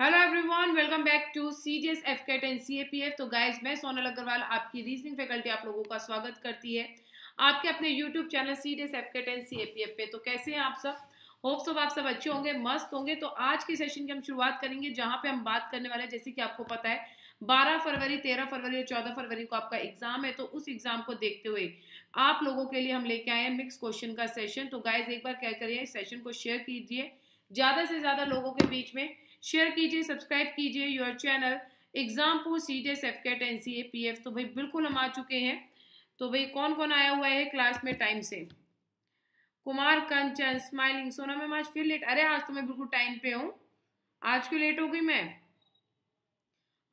Hello everyone welcome back to CDS AFCAT and CAPF तो guys मैं सोनल अग्रवाल आपकी reasoning faculty आप लोगों का स्वागत करती है आपके अपने YouTube channel C AFCAT and CAPF पे तो कैसे हैं आप सब होप सब आप सब अच्छे होंगे मस्त होंगे तो आज के सेशन की हम शुरुआत करेंगे जहाँ पे हम बात करने वाले हैं जैसे कि आपको पता है बारह फरवरी तेरह फरवरी और चौदह फरवरी को आपका एग्जाम है तो उस एग्जाम को देखते हुए आप लोगों के लिए हम लेके आए हैं मिक्स क्वेश्चन का सेशन तो गाइज एक बार क्या करिए सेशन को शेयर कीजिए ज़्यादा से ज़्यादा लोगों के बीच में शेयर कीजिए सब्सक्राइब कीजिए योर चैनल एग्जाम पो C D AFCAT and C A P F तो भाई बिल्कुल हम आ चुके हैं तो भाई कौन कौन आया हुआ है क्लास में टाइम से कुमार कंचन स्माइलिंग सोना मैम आज फिर लेट अरे आज तो मैं बिल्कुल टाइम पे हूँ आज क्यों लेट हो गई मैं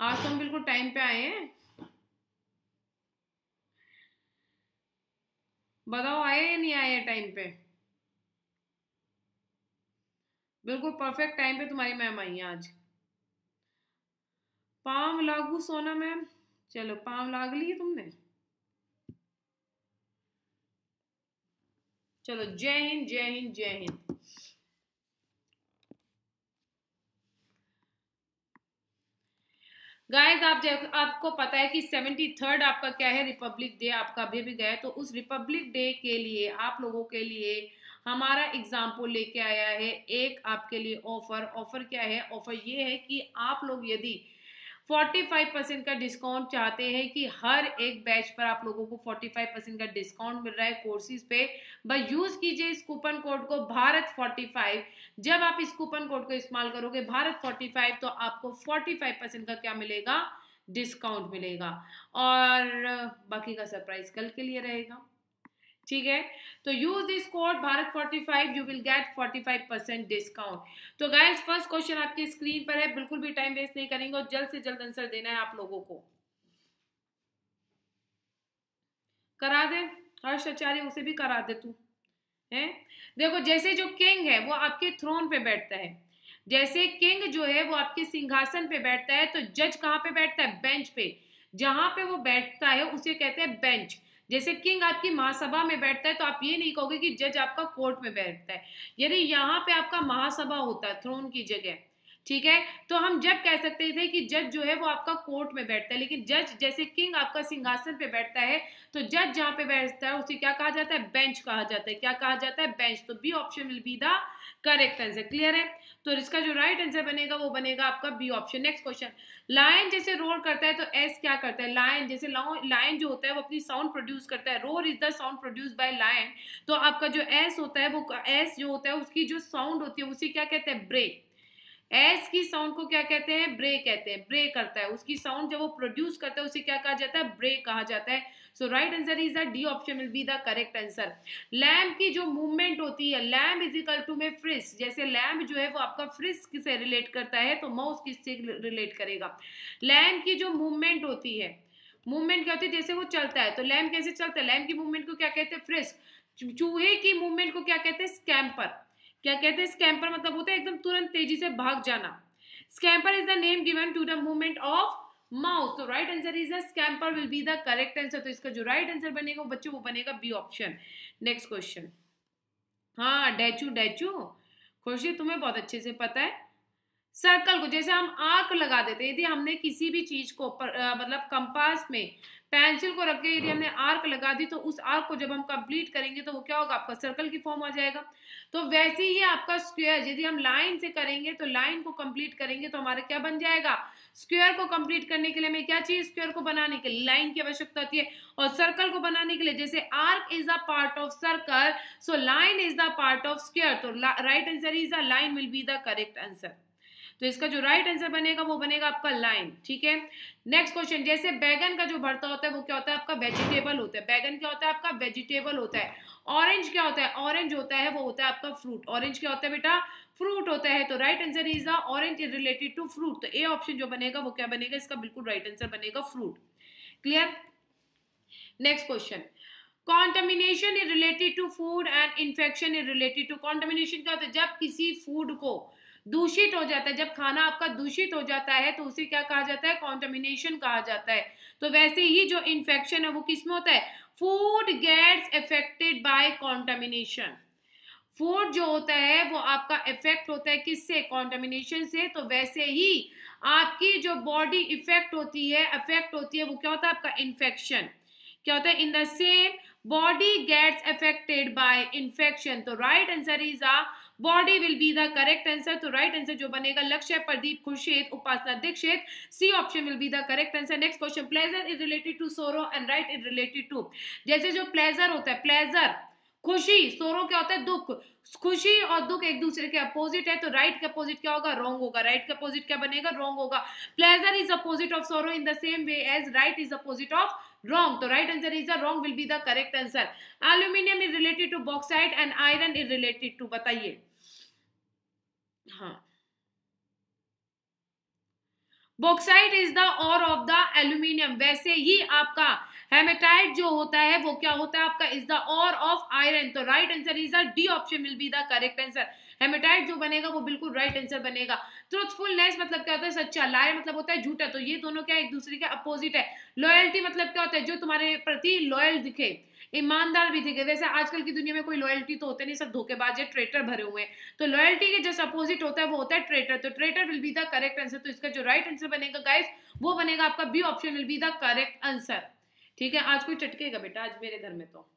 आज तो हम बिल्कुल टाइम पे आए हैं बताओ आए या नहीं आए टाइम पे बिल्कुल परफेक्ट टाइम पे तुम्हारी मैम आई हैं आज पाम लागू सोना मैम चलो पाम लाग ली तुमने चलो जय हिंद जय हिंद जय हिंद गाइस आप आपको पता है कि सेवेंटी थर्ड आपका क्या है रिपब्लिक डे आपका अभी भी गया है तो उस रिपब्लिक डे के लिए आप लोगों के लिए हमारा एग्जाम्पल लेके आया है एक आपके लिए ऑफर ऑफर क्या है ऑफर ये है कि आप लोग यदि 45 परसेंट का डिस्काउंट चाहते हैं कि हर एक बैच पर आप लोगों को 45 परसेंट का डिस्काउंट मिल रहा है कोर्सेज पे बस यूज़ कीजिए इस कूपन कोड को भारत 45 जब आप इस कूपन कोड को इस्तेमाल करोगे भारत 45 तो आपको 45 परसेंट का क्या मिलेगा डिस्काउंट मिलेगा और बाकी का सरप्राइज कल के लिए रहेगा ठीक है तो use this code Bharat 45 you will get 45 percent discount तो गाइज फर्स्ट क्वेश्चन आपके स्क्रीन पर है बिल्कुल भी टाइम वेस्ट नहीं करेंगे और जल्द से जल्द आंसर देना है आप लोगों को करा दे हर्ष आचार्य उसे भी करा दे तू है देखो जैसे जो किंग है वो आपके थ्रोन पे बैठता है जैसे किंग जो है वो आपके सिंहासन पे बैठता है तो जज कहाँ पे बैठता है बेंच पे जहां पे वो बैठता है उसे कहते हैं बेंच जैसे किंग आपकी महासभा में बैठता है तो आप ये नहीं कहोगे कि जज आपका कोर्ट में बैठता है यदि यहाँ पे आपका महासभा होता है थ्रोन की जगह ठीक है तो हम जज कह सकते थे कि जज जो है वो आपका कोर्ट में बैठता है लेकिन जज जैसे किंग आपका सिंहासन पे बैठता है तो जज जहां पे बैठता है उसे क्या कहा जाता है बेंच कहा जाता है क्या कहा जाता है बेंच तो B option will be the correct answer clear है तो इसका जो राइट right आंसर बनेगा वो बनेगा आपका B option next question lion जैसे रोर करता है तो एस क्या करता है लायन जैसे लायन जो होता है वो अपनी साउंड प्रोड्यूस करता है roar is the sound produce by lion तो आपका जो एस होता है वो एस जो होता है उसकी जो साउंड होती है उसे क्या कहते हैं ब्रेक एस की साउंड को क्या कहते हैं ब्रे कहते हैं ब्रे करता है उसकी साउंड जब वो प्रोड्यूस करता है उसे क्या कहा जाता है ब्रे कहा जाता है so right answer is the D option will be the correct answer lamp की जो मूवमेंट होती है lamp is equal to may fridge जैसे लैम्प जो है वो आपका फ्रिज से रिलेट करता है तो माउस किससे रिलेट करेगा लैम्प की जो मूवमेंट होती है मूवमेंट क्या होती है जैसे वो चलता है तो लैम्प कैसे चलता है लैम्प की मूवमेंट को क्या कहते हैं फ्रिज चूहे की मूवमेंट को क्या कहते हैं स्कैम्पर क्या कहते हैं स्कैम्पर मतलब होता है एकदम तुरंत तेजी से भाग जाना scamper is the name given to the movement of mouse तो right answer is the scamper will be the correct answer तो इसका जो राइट right आंसर बनेगा बच्चों वो बनेगा बी ऑप्शन नेक्स्ट क्वेश्चन हाँ डैचू डैचू खुशी तुम्हें बहुत अच्छे से पता है सर्कल को जैसे हम आर्क लगा देते यदि हमने किसी भी चीज को पर, आ, मतलब कंपास में पेंसिल को रख के यदि हाँ। हमने आर्क लगा दी तो उस आर्क को जब हम कंप्लीट करेंगे तो वो क्या होगा आपका सर्कल की फॉर्म आ जाएगा तो वैसे ही आपका स्क्वायर यदि हम लाइन से करेंगे तो लाइन को कंप्लीट करेंगे तो हमारा क्या बन जाएगा स्क्वायर को कंप्लीट करने के लिए हमें क्या चाहिए स्क्वायर को बनाने के लिए लाइन की आवश्यकता होती है और सर्कल को बनाने के लिए जैसे arc is a part of circle so line is the part of square तो right answer is a line will be the correct answer तो इसका जो राइट आंसर बनेगा वो बनेगा आपका लाइन ठीक है नेक्स्ट क्वेश्चन जैसे बैगन का जो भरता होता है वो क्या होता है आपका वेजिटेबल होता है बैगन क्या होता है आपका वेजिटेबल होता है ऑरेंज क्या होता है ऑरेंज होता है वो होता है आपका फ्रूट ऑरेंज क्या होता है बेटा फ्रूट होता है तो right answer is the orange is related to fruit तो ए ऑप्शन जो बनेगा वो क्या बनेगा इसका बिल्कुल राइट आंसर बनेगा fruit clear next question contamination is related to food and infection is related to contamination क्या होता है जब किसी फूड को दूषित हो जाता है जब खाना आपका दूषित हो जाता है तो उसे क्या कहा जाता है कॉन्टामिनेशन कहा जाता है तो वैसे ही जो इन्फेक्शन है वो किस में होता है food gets affected by contamination food जो होता है वो आपका इफेक्ट होता है किससे कॉन्टामिनेशन से तो वैसे ही आपकी जो बॉडी इफेक्ट होती है अफेक्ट होती है वो क्या होता है आपका इन्फेक्शन क्या होता है in the same body gets affected by infection तो right answer is a body will be the correct answer तो राइट आंसर जो बनेगा Lakshya Pradeep Khurshed Upasana Dikshit C option will be the correct answer next question pleasure is related to sorrow and right is related to जैसे जो pleasure होता है pleasure खुशी सोरो क्या होता है दुख खुशी और दुख एक दूसरे के अपोजिट है तो राइट के अपोजिट क्या होगा रॉन्ग होगा राइट के अपोजिट क्या बनेगा रॉन्ग होगा pleasure is opposite of sorrow in the same way as right is opposite of wrong तो right answer is the wrong will be the correct answer aluminium is related to bauxite and iron is related to बताइए हाँ bauxite is the ore of the aluminium वैसे ही आपका haematite जो होता है वो क्या होता है आपका is the ore of iron तो right answer is the D option will be the correct answer haematite जो बनेगा वो बिल्कुल राइट आंसर बनेगा ट्रुथफुलनेस मतलब क्या होता है सच्चा लायर मतलब होता है झूठा तो ये दोनों क्या एक दूसरे के अपोजिट है लॉयल्टी मतलब क्या होता है जो तुम्हारे प्रति लॉयल दिखे ईमानदार भी थे वैसे आजकल की दुनिया में कोई लॉयल्टी तो होते नहीं सब धोखेबाज है ट्रेटर भरे हुए हैं तो लॉयल्टी के जो अपोजिट होता है वो होता है ट्रेटर तो traitor will be the correct answer तो इसका जो राइट आंसर बनेगा गाइस वो बनेगा आपका B option will be the correct answer ठीक है आज कोई चटकेगा बेटा आज मेरे घर में तो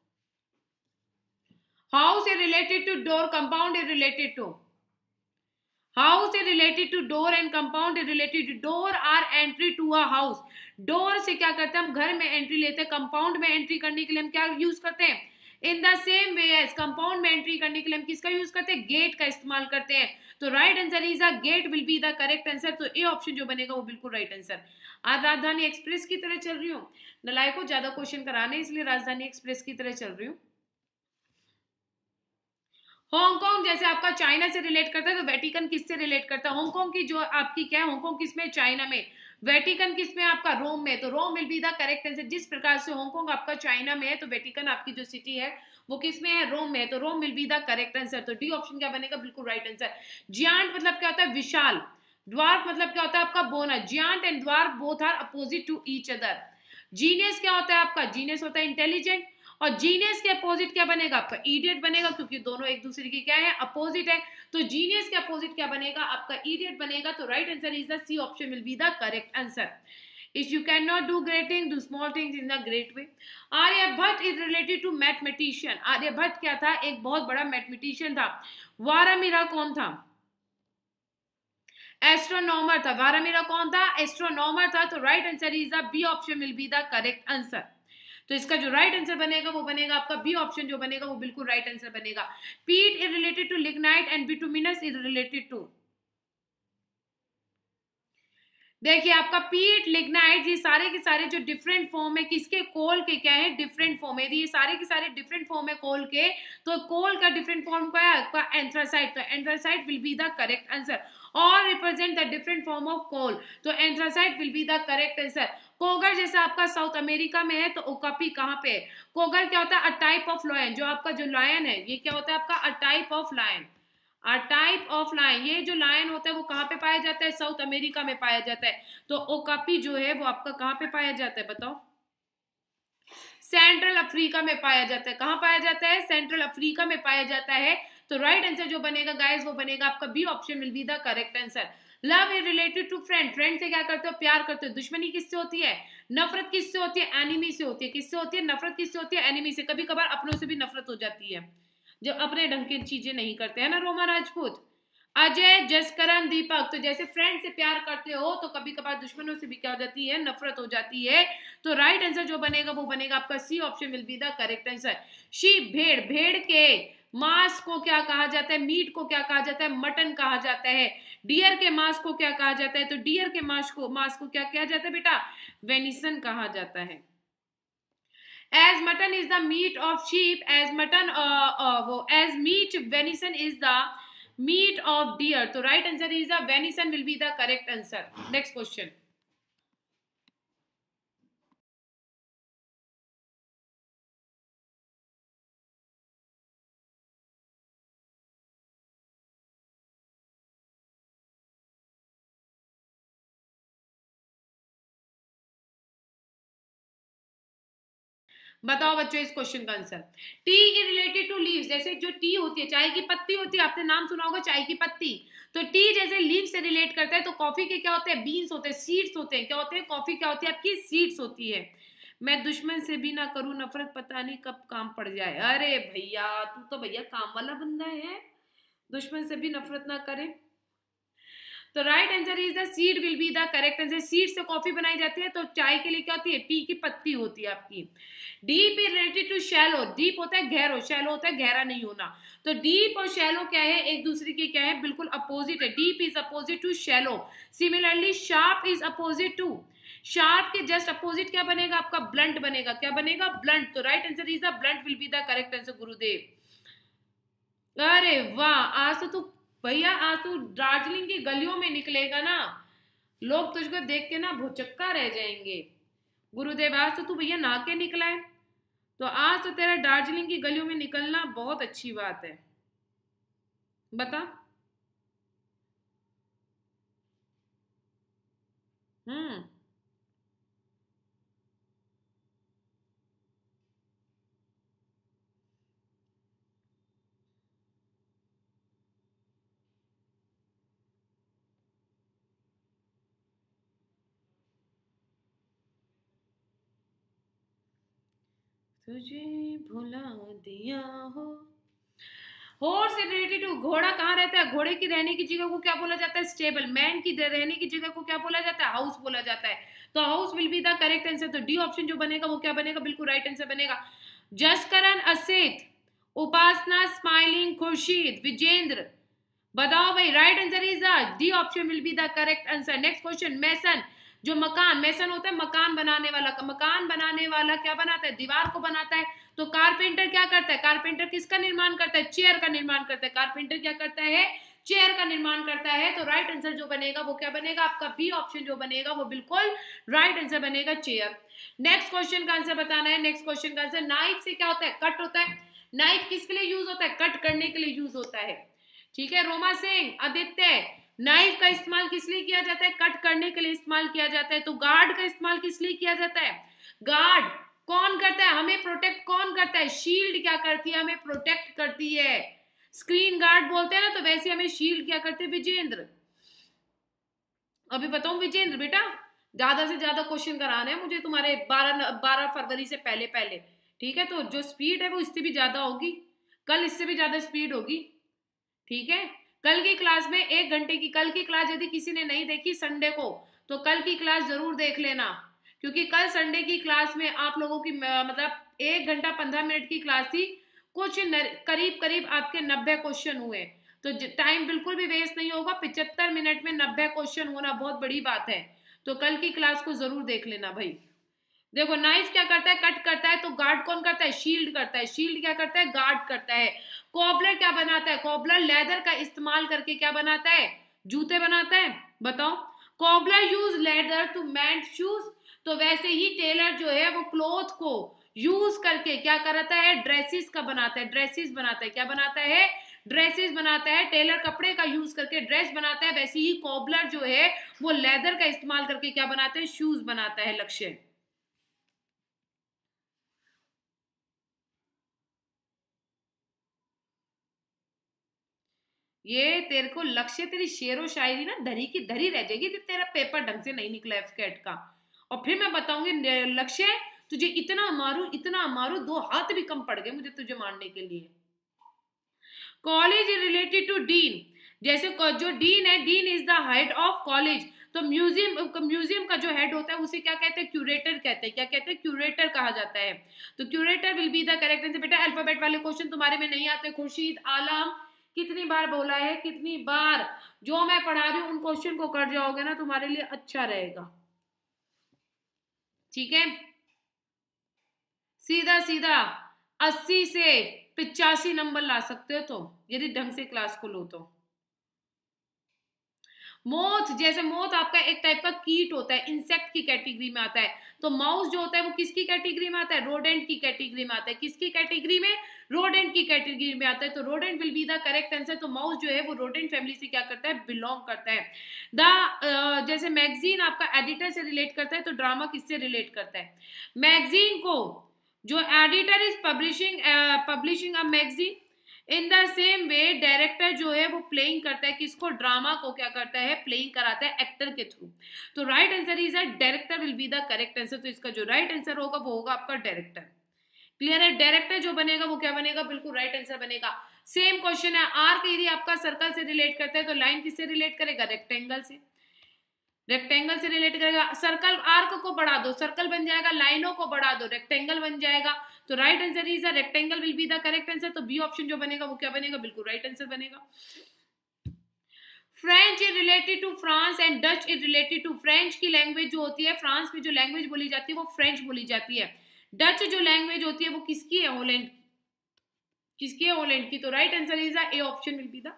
house is related to door compound is related to house is related to door and compound is related to door or entry to a house door से क्या करते हैं हम घर में एंट्री लेते हैं कंपाउंड में एंट्री करने के लिए हम क्या यूज करते हैं in the same way as compound में एंट्री करने के लिए हम किसका यूज करते हैं गेट का इस्तेमाल करते हैं तो right answer is a gate will be the correct answer तो ए ऑप्शन जो बनेगा वो बिल्कुल राइट आंसर आज राजधानी एक्सप्रेस की तरह चल रही हूँ नलायकों ज्यादा क्वेश्चन कराने इसलिए राजधानी एक्सप्रेस की तरह चल रही हूँ हांगकांग जैसे आपका चाइना से रिलेट करता है तो वेटिकन किससे रिलेट करता है हांगकांग की जो आपकी क्या है हांगकांग किस में चाइना में वेटिकन किस में आपका रोम में तो Rome will be the correct answer जिस प्रकार से हांगकांग आपका चाइना में है तो वेटिकन आपकी जो सिटी है वो किस में है रोम में है तो Rome will be the correct answer तो डी ऑप्शन क्या बनेगा बिल्कुल राइट आंसर जियांट मतलब क्या होता है विशाल ड्वार्फ मतलब क्या होता है आपका बोना giant and dwarf both are opposite to each other genius क्या होता है आपका जीनियस होता है इंटेलिजेंट और जीनियस के अपोजिट क्या बनेगा आपका ईडियट बनेगा क्योंकि दोनों एक दूसरे की क्या है अपोजिट है तो जीनियस के अपोजिट क्या बनेगा आपका ईडियट बनेगा तो right answer is the C option will be the correct answer if you cannot do great things do small things in a great way Aryabhatta is related to mathematician Aryabhatta क्या था एक बहुत बड़ा मैथमेटिशियन था वारामीरा कौन था एस्ट्रोनॉमर था वारामीरा कौन था एस्ट्रोनॉमर था तो right answer is the B option will be the correct answer तो इसका जो राइट आंसर बनेगा वो बनेगा आपका बी ऑप्शन जो बनेगा वो बिल्कुल राइट आंसर बनेगा peat is related to lignite and bituminous is related to देखिए आपका पीट लिग्नाइट e ये सारे के सारे जो डिफरेंट फॉर्म है किसके कोल के क्या है डिफरेंट फॉर्म है ये सारे के सारे डिफरेंट फॉर्म है कोल के तो कोल का डिफरेंट फॉर्म क्या है आपका एंथ्रासाइट तो anthracite will be the correct answer all represent the different form of coal तो anthracite will be the correct answer cougar जैसे आपका साउथ अमेरिका में है तो ओकापी कहाँ पे है कोगर क्या होता है अ टाइप ऑफ लॉयन जो आपका जो लॉयन है ये क्या होता है आपका a type of lion a type of lion ये जो लायन होता है वो कहाँ पे पाया जाता है साउथ अमेरिका में पाया जाता है तो ओकापी जो है वो आपका कहाँ पे पाया जाता है बताओ सेंट्रल अफ्रीका में पाया जाता है कहाँ पाया जाता है सेंट्रल अफ्रीका में पाया जाता है तो राइट right आंसर जो बनेगा गाइस वो बनेगा आपका B option will be the correct answer love is related to friend friend से क्या करते हो प्यार करते हो दुश्मनी किससे होती है नफरत किससे होती है एनिमी से होती है किससे होती है नफरत किससे होती है एनिमी से कभी कभार अपनों से भी नफरत हो जाती है जब अपने ढंग की चीजें नहीं करते है ना रोमा राजपूत अजय जसकरण दीपक तो जैसे फ्रेंड से प्यार करते हो तो कभी कभार दुश्मनों से भी क्या हो जाती है नफरत हो जाती है तो राइट आंसर जो बनेगा वो बनेगा आपका C option will be the correct answer sheep भेड़ भेड़ के मांस को क्या कहा जाता है मीट को क्या कहा जाता है मटन कहा जाता है डियर के मांस को क्या कहा जाता है तो डियर के मांस को मांस को क्या कहा जाता है बेटा वेनिसन कहा जाता है as mutton is the meat of sheep as mutton वो as meat venison is the meat of deer तो right answer is the venison will be the correct answer next question बताओ बच्चों इस क्वेश्चन का answer tea के related to leaves जैसे जो T होती है चाय की पत्ती होती है आपने नाम सुना होगा चाय की पत्ती तो टी जैसे लीव से रिलेट करता है तो कॉफी के क्या होते हैं बीन्स होते हैं सीड्स होते हैं क्या होते हैं कॉफी क्या होती है आपकी सीड्स होती है मैं दुश्मन से भी ना करूं नफरत पता नहीं कब काम पड़ जाए अरे भैया तू तो भैया काम वाला बंदा है दुश्मन से भी नफरत ना करें तो right answer is the seed will be the correct answer seed से कॉफी बनाई जाती है तो चाय के लिए क्या होती है टी की पत्ती होती है आपकी deep is related to shallow deep होता है गहरो शैलो होता है गहरा नहीं होना तो डीप और शैलो क्या है एक दूसरे के क्या है बिल्कुल अपोजिट है deep is opposite to shallow similarly sharp is opposite to sharp के जस्ट अपोजिट क्या बनेगा आपका ब्लंट बनेगा क्या बनेगा ब्लंट तो right answer is the blunt will be the correct answer Gurudev अरे वाह आज तो तू भैया आज तू दार्जिलिंग की गलियों में निकलेगा ना लोग तुझको देख के ना भुचक्का रह जाएंगे गुरुदेव आज तो तू भैया नाके निकला है तो आज तो तेरा दार्जिलिंग की गलियों में निकलना बहुत अच्छी बात है बता हम्म तुझे भुला दिया हो हॉर्स इज रिलेटेड टू घोड़ा कहाँ रहता है घोड़े की रहने की जगह को क्या बोला जाता है स्टेबल मैन की रहने की जगह को क्या बोला जाता है हाउस बोला जाता है तो house will be the correct answer तो डी ऑप्शन जो बनेगा वो क्या बनेगा बिल्कुल राइट आंसर बनेगा जसकरण असेत उपासना स्माइलिंग खुर्शीद विजेंद्र बताओ भाई right answer is the D option will be the correct answer next question mason जो मकान मैसन होता है मकान बनाने वाला मकान बनाने वाला क्या बनाता है दीवार को बनाता है तो कारपेंटर क्या करता है कारपेंटर किसका निर्माण करता है चेयर का निर्माण करता है कारपेंटर क्या करता है चेयर का निर्माण करता है तो राइट आंसर जो बनेगा वो क्या बनेगा आपका बी ऑप्शन जो बनेगा वो बिल्कुल राइट आंसर बनेगा चेयर नेक्स्ट क्वेश्चन का आंसर बताना है नेक्स्ट क्वेश्चन का आंसर नाइफ से क्या होता है कट होता है नाइफ किसके लिए यूज होता है कट करने के लिए यूज होता है ठीक है रोमा सिंह आदित्य नाइफ का इस्तेमाल किस लिए किया जाता है कट करने के लिए इस्तेमाल किया जाता है तो गार्ड का इस्तेमाल किस लिए किया जाता है गार्ड कौन करता है हमें प्रोटेक्ट कौन करता है शील्ड क्या करती है हमें प्रोटेक्ट करती है स्क्रीन गार्ड बोलते हैं ना तो वैसे हमें शील्ड क्या करते विजेंद्र अभी बताऊ विजेंद्र बेटा ज्यादा से ज्यादा क्वेश्चन कराना है मुझे तुम्हारे बारह बारह फरवरी से पहले पहले ठीक है तो जो स्पीड है वो इससे भी ज्यादा होगी कल इससे भी ज्यादा स्पीड होगी ठीक है कल की क्लास में एक घंटे की कल की क्लास यदि किसी ने नहीं देखी संडे को तो कल की क्लास जरूर देख लेना क्योंकि कल संडे की क्लास में आप लोगों की मतलब एक घंटा पंद्रह मिनट की क्लास थी कुछ करीब करीब आपके नब्बे क्वेश्चन हुए तो टाइम बिल्कुल भी वेस्ट नहीं होगा पिचहत्तर मिनट में नब्बे क्वेश्चन होना बहुत बड़ी बात है तो कल की क्लास को जरूर देख लेना भाई देखो नाइफ क्या करता है कट करता है तो गार्ड कौन करता है शील्ड करता है शील्ड क्या करता है गार्ड करता है कॉबलर क्या बनाता है कॉबलर लेदर का इस्तेमाल करके क्या बनाता है जूते बनाता है बताओ cobbler use leather to make shoes तो वैसे ही टेलर जो है वो क्लोथ को यूज करके क्या कराता है ड्रेसेस का बनाता है ड्रेसेस बनाता है क्या बनाता है ड्रेसेस बनाता है टेलर कपड़े का यूज करके ड्रेस बनाता है वैसे ही कॉबलर जो है वो लेदर का इस्तेमाल करके क्या बनाते हैं शूज बनाता है लक्ष्य ये तेरे को लक्ष्य तेरी शेर शायरी ना धरी की धरी रह जाएगी जब तेरा पेपर ढंग से नहीं निकला एफ कैट का और फिर मैं बताऊंगी लक्ष्य तुझे इतना मारू इतना मारू दो हाथ भी कम पड़ गए मुझे तुझे मारने के लिए कॉलेज रिलेटेड टू डीन जैसे जो डीन है dean is the head of college तो म्यूजियम म्यूजियम का जो हेड होता है उसे क्या कहते हैं क्यूरेटर कहते हैं क्या कहते हैं क्यूरेटर कहा जाता है तो curator will be the correct answer बेटा अल्फाबेट वाले क्वेश्चन तुम्हारे में नहीं आते खुर्शीद आलम कितनी बार बोला है कितनी बार जो मैं पढ़ा रही हूँ उन क्वेश्चन को कर जाओगे ना तुम्हारे लिए अच्छा रहेगा ठीक है सीधा सीधा अस्सी से पिचासी नंबर ला सकते हो तो, यदि ढंग से क्लास को लो तो मौत जैसे मौत आपका एक टाइप का कीट होता है इंसेक्ट की कैटेगरी में आता है तो माउस जो होता है वो किसकी कैटेगरी में आता है रोडेंट की कैटेगरी में आता है किसकी कैटेगरी में रोडेंट की कैटेगरी में आता है तो rodent will be the correct answer तो माउस जो है वो रोडेंट फैमिली से क्या करता है बिलोंग करता है द uh, जैसे मैगजीन आपका एडिटर से रिलेट करता है तो ड्रामा किससे रिलेट करता है मैगजीन को जो editor is publishing publishing a magazine in the same way director जो है वो प्लेइंग करता है किसको ड्रामा को क्या करता है प्लेइंग कराता है एक्टर के थ्रू तो right answer is a director will be the correct answer तो इसका जो राइट right आंसर होगा वो होगा आपका डायरेक्टर क्लियर है डायरेक्टर जो बनेगा वो क्या बनेगा बिल्कुल राइट आंसर बनेगा सेम क्वेश्चन है आर्क यदि आपका सर्कल से रिलेट करता है तो लाइन किससे रिलेट करेगा रेक्टेंगल से रेक्टेंगल से रिलेट करेगा सर्कल आर्क को बढ़ा दो सर्कल बन जाएगा लाइनों को बढ़ा दो रेक्टेंगल बन जाएगा तो right answer is a rectangle will be the correct answer तो बी ऑप्शन जो बनेगा वो क्या बनेगा बिल्कुल राइट आंसर बनेगा French is related to France and Dutch is related to French की लैंग्वेज जो होती है फ्रांस में जो लैंग्वेज बोली जाती है वो फ्रेंच बोली जाती है डच जो लैंग्वेज होती है वो किसकी है होलैंड किसकी है होलैंड की तो right answer is a option will be the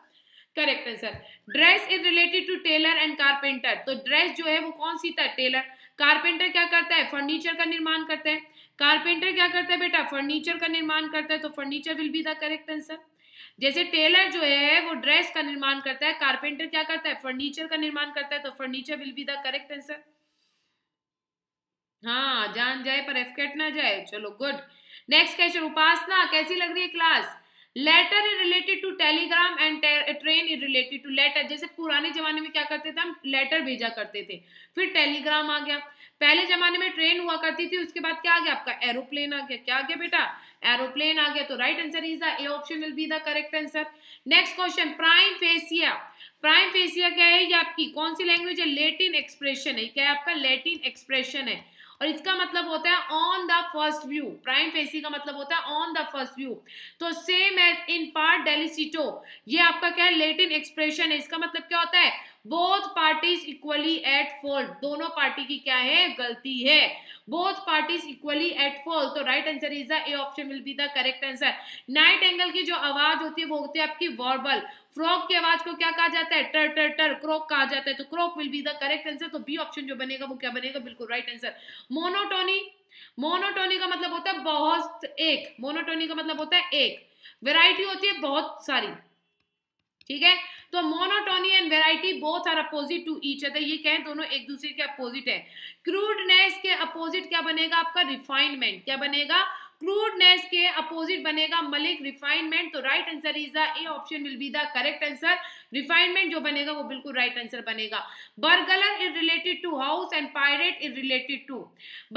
correct answer dress is related to tailor and carpenter तो ड्रेस जो है वो कौन सी था टेलर कारपेंटर क्या करता है फर्नीचर का निर्माण करता है कारपेंटर क्या करता है बेटा फर्नीचर का निर्माण करता है तो furniture will be the correct answer जैसे टेलर जो है वो ड्रेस का निर्माण करता है कारपेंटर क्या करता है फर्नीचर का निर्माण करता है तो furniture will be the correct answer हाँ जान जाए पर एफकेट ना जाए चलो गुड नेक्स्ट क्वेश्चन उपासना कैसी लग रही है class letter is related to telegram and train is related to letter जैसे पुराने जमाने में क्या करते थे हम लेटर भेजा करते थे फिर टेलीग्राम आ गया पहले जमाने में ट्रेन हुआ करती थी उसके बाद क्या आ गया आपका एरोप्लेन आ गया क्या आ गया बेटा एरोप्लेन आ गया तो right answer is the A option will be the correct answer next question prima facie prima facie क्या है ये आपकी कौन सी लैंग्वेज है लेटिन एक्सप्रेशन है क्या है आपका लेटिन एक्सप्रेशन है और इसका मतलब होता है on the first view prima facie का मतलब होता है ऑन द फर्स्ट व्यू तो same as in pari delicto ये आपका क्या है लेटिन एक्सप्रेशन है इसका मतलब क्या होता है both parties equally at fault दोनों पार्टी की क्या है गलती है both parties equally at fault तो right answer is the A option will be the correct answer nightingale की जो आवाज होती है वो होती है आपकी वॉर्बल फ्रॉग की आवाज को क्या कहा जाता है टर टर टर क्रोक कहा जाता है तो croak will be the correct answer तो बी ऑप्शन जो बनेगा वो क्या बनेगा बिल्कुल राइट आंसर मोनोटोनी मोनोटोनी का मतलब होता है बहुत एक मोनोटोनी का मतलब होता है एक वेराइटी होती है बहुत सारी ठीक है तो monotony and variety both are opposite to each other ये कहें दोनों एक दूसरे के अपोजिट है क्रूडनेस के अपोजिट क्या बनेगा आपका रिफाइनमेंट क्या बनेगा क्रूडनेस के अपोजिट बनेगा मलिक रिफाइनमेंट तो right answer is the A option will be the correct answer refinement जो बनेगा वो बिल्कुल राइट आंसर बनेगा burglar is related to house and pirate is related to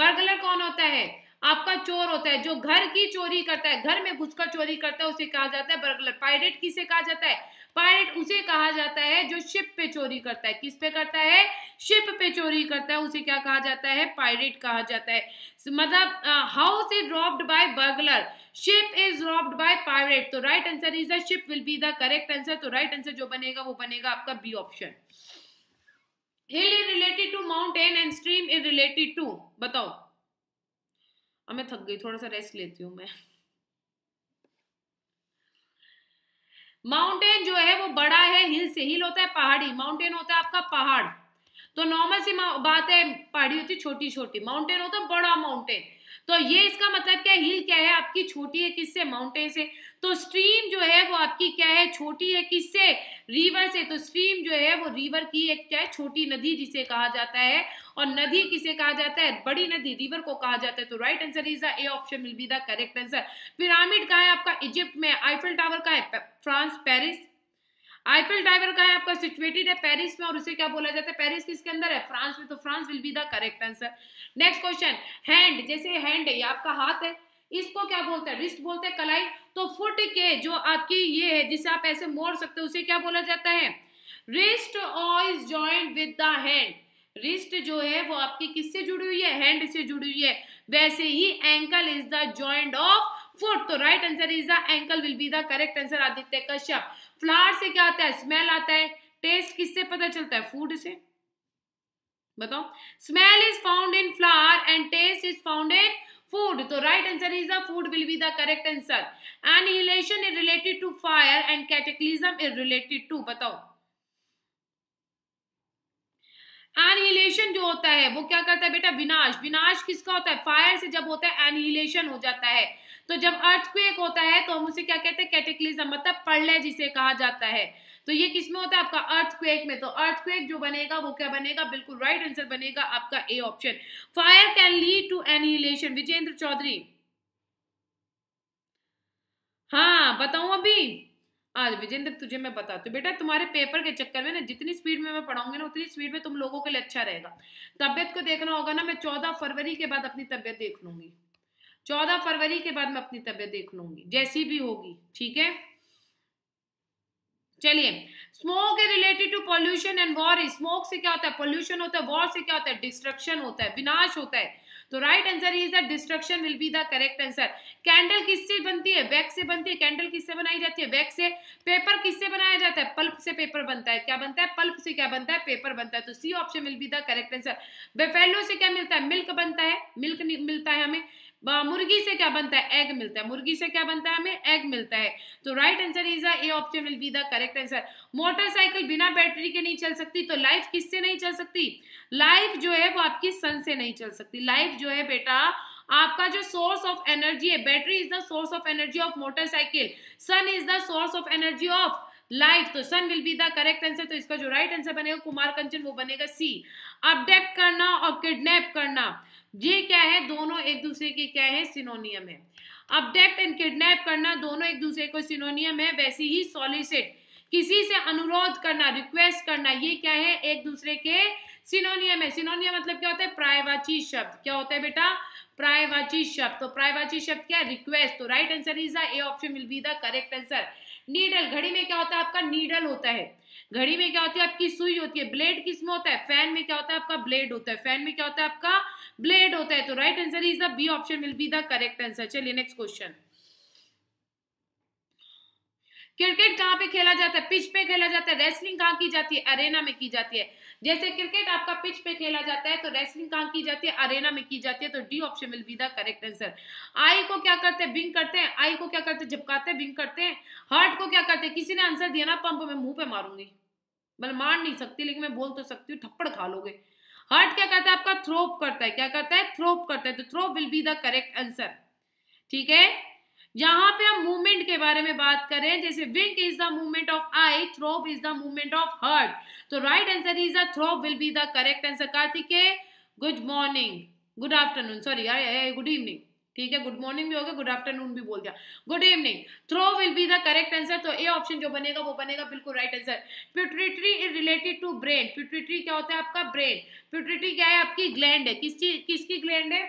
burglar कौन होता है आपका चोर होता है जो घर की चोरी करता है घर में घुसकर चोरी करता है उसे कहा जाता है बर्गलर पायरेट किसे कहा जाता है पायरेट उसे कहा जाता है जो शिप पे चोरी करता है किस पे करता है शिप पे चोरी करता है उसे क्या कहा जाता है पायरेट कहा जाता है मतलब house is robbed by burglar ship is robbed by pirate तो right answer is the ship will be the correct answer तो राइट आंसर जो बनेगा वो बनेगा आपका B option hill is related to mountain and stream is related to बताओ मैं थक गई थोड़ा सा रेस्ट लेती हूँ मैं माउंटेन जो है वो बड़ा है हिल से हिल होता है पहाड़ी माउंटेन होता है आपका पहाड़ तो नॉर्मल सी बात है पहाड़ी होती छोटी छोटी माउंटेन होता है बड़ा माउंटेन तो ये इसका मतलब क्या हिल क्या है आपकी छोटी है किससे माउंटेन से तो स्ट्रीम जो है वो आपकी क्या है छोटी है किससे रिवर से तो स्ट्रीम जो है वो रिवर की एक क्या है छोटी नदी जिसे कहा जाता है और नदी किसे कहा जाता है बड़ी नदी रिवर को कहा जाता है तो right answer is the A option will be the correct answer pyramid का है आपका इजिप्ट में आईफिल टावर का है फ्रांस पेरिस आईफिल टाइवर का है आपका सिचुएटेड है पेरिस में और उसे क्या बोला जाता है पेरिस किसके अंदर है फ्रांस में तो France will be the correct answer next question hand जैसे हैंड है ये आपका हाथ है इसको क्या बोलते हैं रिस्ट बोलते हैं कलाई तो फुट के जो आपकी ये है जिसे आप ऐसे मोड़ सकते हो उसे क्या बोला जाता है wrist is joint with the hand wrist जो है वो आपकी किससे जुड़ी हुई है हैंड से जुड़ी हुई है वैसे ही ankle is the joint of foot तो right answer is the ankle will be the correct answer Aditya Kashyap flower से क्या आता है स्मेल आता है टेस्ट किससे पता चलता है फूड से बताओ smell is found in flower and taste is found in food तो right answer is the food will be the correct answer annihilation is related to fire and cataclysm is related to बताओ annihilation जो होता है वो क्या करता है बेटा विनाश विनाश किसका होता है फायर से जब होता है एनिहिलेशन हो जाता है तो जब अर्थक्वेक होता है तो हम उसे क्या कहते हैं कैटेक्लिज्म मतलब प्रलय जिसे कहा जाता है तो ये किस में होता है आपका अर्थक्वेक में तो अर्थक्वेक जो बनेगा वो क्या बनेगा बिल्कुल राइट आंसर बनेगा आपका A option fire can lead to annihilation Vijendra Chaudhary हाँ बताऊ अभी आज विजेंद्र तुझे मैं बताती हूँ बेटा तुम्हारे पेपर के चक्कर में ना जितनी स्पीड में मैं पढ़ाऊंगी ना उतनी स्पीड में तुम लोगों के लिए अच्छा रहेगा तबियत को देखना होगा ना मैं चौदह फरवरी के बाद अपनी तबियत देख लूंगी चौदह फरवरी के बाद मैं अपनी तबीयत देख लूंगी जैसी भी होगी ठीक है चलिए smoke is related to pollution and war smoke से क्या होता है पॉल्यूशन होता है वॉर से क्या होता है डिस्ट्रक्शन होता है विनाश होता है तो right answer is the destruction will be the correct answer candle किससे बनती है वैक्स से बनती है कैंडल किससे बनाई जाती है वैक्स से पेपर किससे बनाया जाता है पल्प से पेपर बनता है क्या बनता है पल्प से क्या बनता है पेपर बनता है तो C option will be the correct answer buffalo से क्या मिलता है मिल्क बनता है मिल्क मिलता है हमें मुर्गी से क्या बनता है एग मिलता है मुर्गी से क्या बनता है हमें एग मिलता है तो right answer is A option will be the correct answer motorcycle बिना बैटरी के नहीं चल सकती तो लाइफ किससे नहीं चल सकती लाइफ जो है वो आपकी सन से नहीं चल सकती लाइफ जो है बेटा आपका जो सोर्स ऑफ एनर्जी है battery is the source of energy of motorcycle sun is the source of energy of life तो sun will be the correct answer तो इसका जो राइट आंसर बनेगा कुमार कंचन वो बनेगा सी अपडेक्ट करना और किडनेप करना ये क्या है दोनों एक दूसरे के क्या है सिनोनियम है अपडेक्ट एंड किडनेप करना दोनों एक दूसरे को सिनोनियम है वैसे ही सॉलिसिट किसी से अनुरोध करना रिक्वेस्ट करना ये क्या है एक दूसरे के सिनोनियम है सिनोनियम मतलब क्या होता है प्रायवाची शब्द क्या होता है बेटा प्रायवाची शब्द तो प्रायवाची शब्द क्या है रिक्वेस्ट तो right answer is the A option will be the correct answer needle घड़ी में क्या होता है आपका नीडल होता है घड़ी में क्या होती है आपकी सुई होती है ब्लेड किस में होता है फैन में क्या होता है आपका ब्लेड होता है फैन में क्या होता है आपका ब्लेड होता है तो right answer is the B option will be the correct answer चलिए नेक्स्ट क्वेश्चन क्रिकेट कहाँ पे खेला जाता है पिच पे खेला जाता है रेसलिंग कहाँ की जाती है अरेना में की जाती है जैसे क्रिकेट आपका पिच पे खेला जाता है तो रेसलिंग कहाँ की जाती है अरेना में की जाती है तो D option will be the correct answer eye को क्या करते हैं बिंग करते हैं आई को क्या करते हैं झपकाते हैं बिंग करते हैं हार्ट को क्या करते हैं किसी ने आंसर दिया ना पंप में मुंह पे मारूंगी मतलब मार नहीं सकती लेकिन मैं बोल तो सकती हूँ थप्पड़ खा लोगे हार्ट क्या करता है आपका थ्रोप करता है क्या करता है थ्रोप करता है तो throb will be the correct answer ठीक है यहाँ पे हम मूवमेंट के बारे में बात करें जैसे wink is the movement of eye throb is the movement of heart तो right answer is a throb will be the correct answer Kartikey good morning good afternoon sorry good evening ठीक है गुड मॉर्निंग भी हो गया good afternoon भी बोल दिया good evening throw will be the correct answer तो ए ऑप्शन जो बनेगा वो बनेगा बिल्कुल right answer pituitary is related to brain pituitary क्या होता है आपका ब्रेन प्यूट्रिटरी क्या है आपकी ग्लैंड है किसकी किसकी ग्लैंड है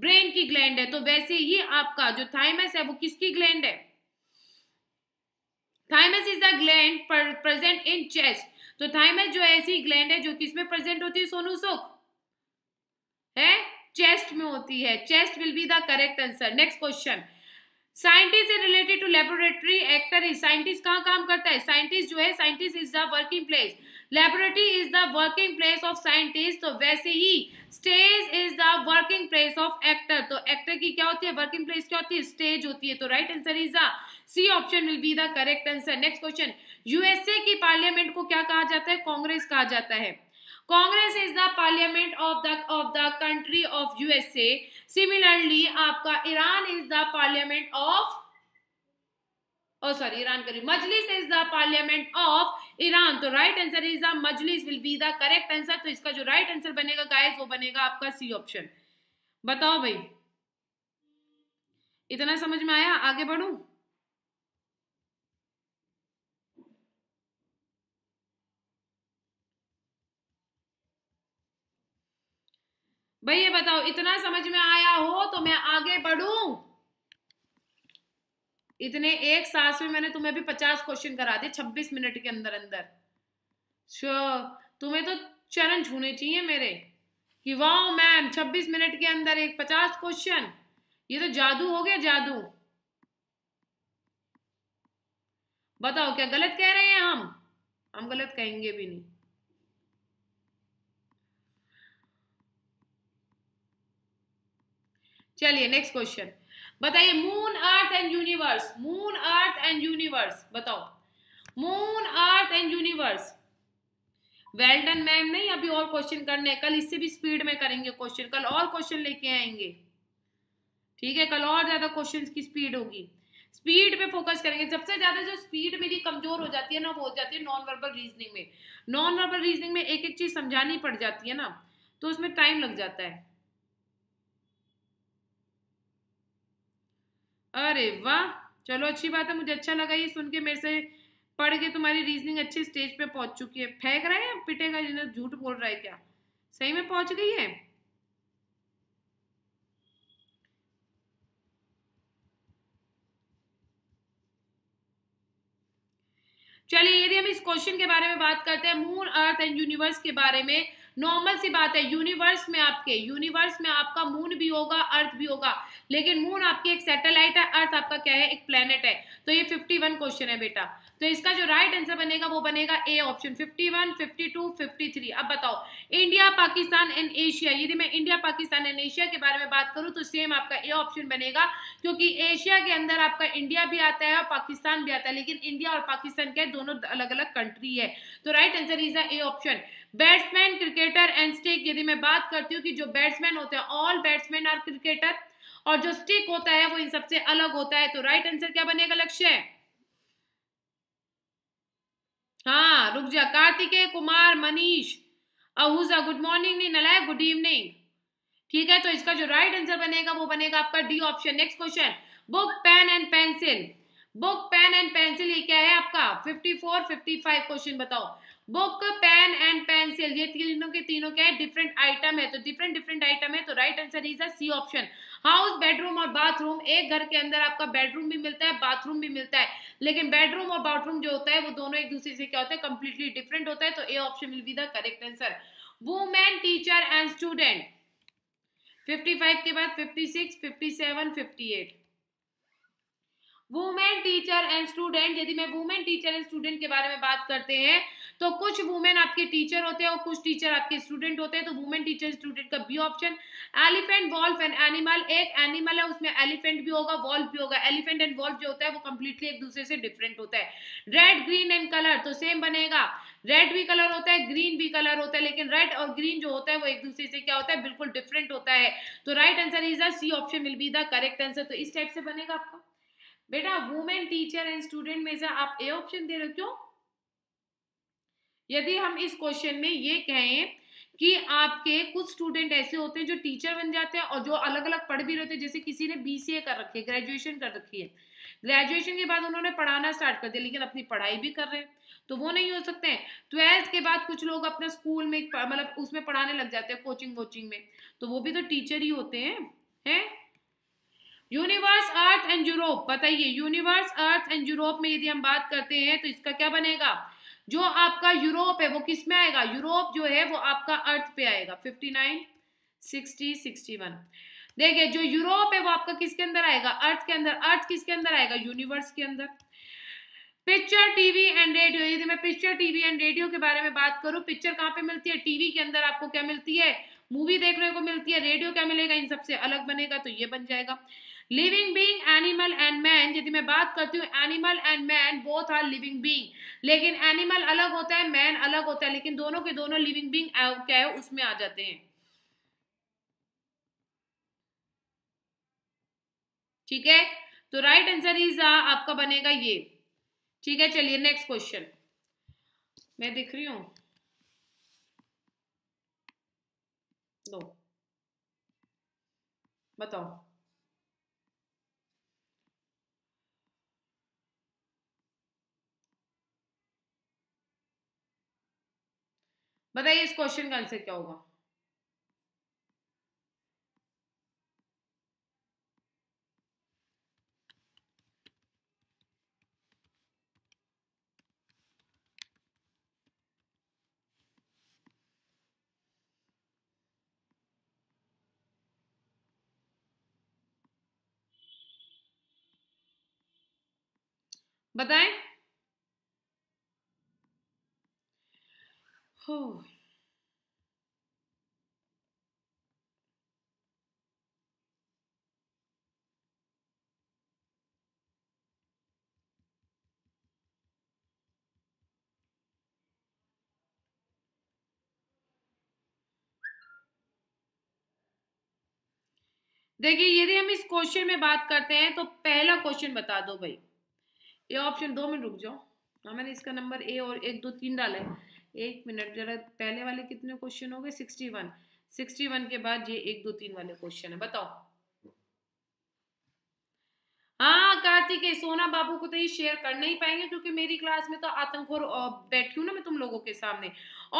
ब्रेन की ग्लैंड है तो वैसे ही आपका जो थाइमस है वो किसकी ग्लैंड है thymus is the gland present in chest तो थाइमस जो ऐसी ग्लैंड है जो किसमें प्रेजेंट होती है सोनू सुख है चेस्ट में होती है chest will be the correct answer next question scientist is related to laboratory actor scientist कहाँ काम करता है साइंटिस्ट जो है scientist is the working place laboratory is the working place of scientist तो वैसे ही stage is the working place of actor तो एक्टर की क्या होती है वर्किंग प्लेस क्या होती है स्टेज होती है तो right answer is the C option will be the correct answer next question USA की पार्लियामेंट को क्या कहा जाता है कांग्रेस कहा जाता है Congress is the parliament of the of the country of USA similarly आपका Iran is the parliament of और सॉरी ईरान करी Majlis is the parliament of Iran तो right answer is the Majlis will be the correct answer तो इसका जो right right answer बनेगा guys वो बनेगा आपका सी ऑप्शन बताओ भाई इतना समझ में आया आगे बढ़ू भाई ये बताओ इतना समझ में आया हो तो मैं आगे बढ़ू इतने एक सास में मैंने तुम्हें भी पचास क्वेश्चन करा दिए छब्बीस मिनट के अंदर अंदर शो तुम्हें तो चरण छूने चाहिए मेरे कि वाह मैम छब्बीस मिनट के अंदर एक पचास क्वेश्चन ये तो जादू हो गया जादू बताओ क्या गलत कह रहे हैं हम हम गलत कहेंगे भी नहीं चलिए नेक्स्ट क्वेश्चन बताइए moon earth and universe moon earth and universe बताओ moon earth and universe well done ma'am नहीं अभी और क्वेश्चन करने हैं कल इससे भी स्पीड में करेंगे क्वेश्चन कल और क्वेश्चन लेके आएंगे ठीक है कल और ज्यादा क्वेश्चन की स्पीड होगी स्पीड पे फोकस करेंगे सबसे ज्यादा जो स्पीड मेरी कमजोर हो जाती है ना वो हो जाती है नॉन वर्बल रीजनिंग में नॉन वर्बल रीजनिंग में एक एक चीज समझानी पड़ जाती है ना तो उसमें टाइम लग जाता है अरे वाह चलो अच्छी बात है मुझे अच्छा लगा ये सुन के मेरे से पढ़ के तुम्हारी रीजनिंग अच्छे स्टेज पे पहुंच चुकी है फेंक रहा है पिटेगा जिन्हें झूठ बोल रहा है क्या सही में पहुंच गई है चलिए यदि हम इस क्वेश्चन के बारे में बात करते हैं मून अर्थ एंड यूनिवर्स के बारे में नॉर्मल सी बात है यूनिवर्स में आपके यूनिवर्स में आपका मून भी होगा अर्थ भी होगा लेकिन मून आपकी एक सैटेलाइट है अर्थ आपका क्या है एक प्लेनेट है तो ये फिफ्टी वन क्वेश्चन है बेटा तो इसका जो राइट आंसर बनेगा वो बनेगा ए ऑप्शन 51, 52, 53 अब बताओ इंडिया पाकिस्तान एंड एशिया यदि मैं इंडिया पाकिस्तान एंड एशिया के बारे में बात करूं तो सेम आपका ए ऑप्शन बनेगा क्योंकि एशिया के अंदर आपका इंडिया भी आता है और पाकिस्तान भी आता है लेकिन इंडिया और पाकिस्तान क्या दोनों अलग अलग कंट्री है तो right answer is A option batsman cricketer and stake यदि मैं बात करती हूँ कि जो बैट्समैन होते हैं ऑल बैट्समैन आर क्रिकेटर और जो स्टिक होता है वो इन सबसे अलग होता है तो राइट आंसर क्या बनेगा लक्ष्य हाँ रुक जा कार्तिकेय कुमार मनीष अहूजा गुड मॉर्निंग नहीं नलाय गुड इवनिंग ठीक है तो इसका जो राइट आंसर बनेगा वो बनेगा आपका D option next question book pen and pencil book pen and pencil ये क्या है आपका 54 55 क्वेश्चन बताओ बुक पेन एंड पेंसिल ये तीनों के तीनों क्या है डिफरेंट आइटम है तो डिफरेंट डिफरेंट आइटम है तो right answer is C option house bedroom और बाथरूम एक घर के अंदर आपका बेडरूम भी मिलता है बाथरूम भी मिलता है लेकिन बेडरूम और बाथरूम जो होता है वो दोनों एक दूसरे से क्या होता है कंप्लीटली डिफरेंट होता है तो A option will be the correct answer women teacher and student 55 के बाद 56, 57, 58 वुमेन टीचर एंड स्टूडेंट यदि मैं वुमेन टीचर एंड स्टूडेंट के बारे में बात करते हैं तो कुछ वुमेन आपके टीचर होते हैं और कुछ टीचर आपके स्टूडेंट होते हैं तो वुमेन टीचर स्टूडेंट का B option elephant wolf and animal एक एनिमल है उसमें एलिफेंट भी होगा वॉल्फ भी होगा एलिफेंट एंड वॉल्फ जो होता है वो कंप्लीटली एक दूसरे से डिफरेंट होता है रेड ग्रीन एंड कलर तो सेम बनेगा रेड भी कलर होता है ग्रीन भी कलर होता है लेकिन रेड और ग्रीन जो होता है वो एक दूसरे से क्या होता है बिल्कुल डिफरेंट होता है तो right answer is C option will be the correct answer तो इस टाइप से बनेगा आपका बेटा वुमेन टीचर एंड स्टूडेंट में से आप ए ऑप्शन दे रहे हो क्यों यदि हम इस क्वेश्चन में ये कहें कि आपके कुछ स्टूडेंट ऐसे होते हैं जो टीचर बन जाते हैं और जो अलग अलग पढ़ भी रहते हैं जैसे किसी ने बीसीए कर रखी है ग्रेजुएशन कर रखी है ग्रेजुएशन के बाद उन्होंने पढ़ाना स्टार्ट कर दिया लेकिन अपनी पढ़ाई भी कर रहे हैं तो वो नहीं हो सकते हैं ट्वेल्थ के बाद कुछ लोग अपने स्कूल में मतलब उसमें पढ़ाने लग जाते हैं कोचिंग वोचिंग में तो वो भी तो टीचर ही होते हैं है यूनिवर्स अर्थ एंड यूरोप बताइए यूनिवर्स अर्थ एंड यूरोप में यदि हम बात करते हैं तो इसका क्या बनेगा जो आपका यूरोप है वो किस में आएगा यूरोप जो है वो आपका अर्थ पे आएगा fifty nine sixty sixty one देखिए जो यूरोप है वो आपका किसके अंदर आएगा अर्थ के अंदर अर्थ किसके अंदर आएगा यूनिवर्स के अंदर पिक्चर टीवी एंड रेडियो यदि मैं पिक्चर टीवी एंड रेडियो के बारे में बात करूं पिक्चर कहाँ पे मिलती है टीवी के अंदर आपको क्या मिलती है मूवी देखने को मिलती है रेडियो क्या मिलेगा इन सबसे अलग बनेगा तो ये बन जाएगा living being animal and man यदि मैं बात करती हूँ animal and man both are living being लेकिन एनिमल अलग होता है मैन अलग होता है लेकिन दोनों के दोनों लिविंग बींग क्या है उसमें आ जाते हैं ठीक है तो राइट आंसर इज आपका बनेगा ये ठीक है चलिए नेक्स्ट क्वेश्चन मैं दिख रही हूं दो बताओ बताइए इस क्वेश्चन का आंसर क्या होगा बताएं Whew. देखिए यदि हम इस क्वेश्चन में बात करते हैं तो पहला क्वेश्चन बता दो भाई ये ऑप्शन दो में रुक जाओ हाँ, मैंने इसका नंबर ए और एक दो तीन डाले एक मिनट जरा पहले वाले कितने क्वेश्चन हो गए सिक्सटी वन सिक्सटी वन के बाद ये एक दो तीन वाले क्वेश्चन है बताओ हाँ कार्तिकेय सोना बाबू को तो ये शेयर कर नहीं पाएंगे क्योंकि मेरी क्लास में तो आतंकखोर बैठी हूँ ना मैं तुम लोगों के सामने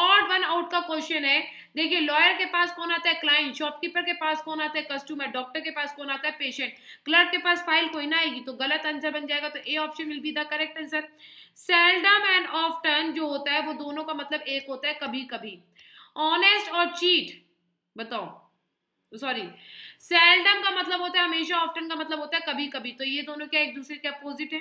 ऑड वन आउट का क्वेश्चन है देखिए लॉयर के पास कौन आता है क्लाइंट शॉपकीपर के पास कौन आता है कस्टमर डॉक्टर के पास कौन आता है पेशेंट क्लर्क के पास फाइल कोई ना आएगी तो गलत आंसर बन जाएगा तो A option will be the correct answer seldom and of जो होता है वो दोनों का मतलब एक होता है कभी कभी ऑनेस्ट और चीट बताओ सॉरी सेल्डम का मतलब होता है हमेशा ऑफ्टन का मतलब होता है कभी कभी तो ये दोनों क्या एक दूसरे के अपोजिट है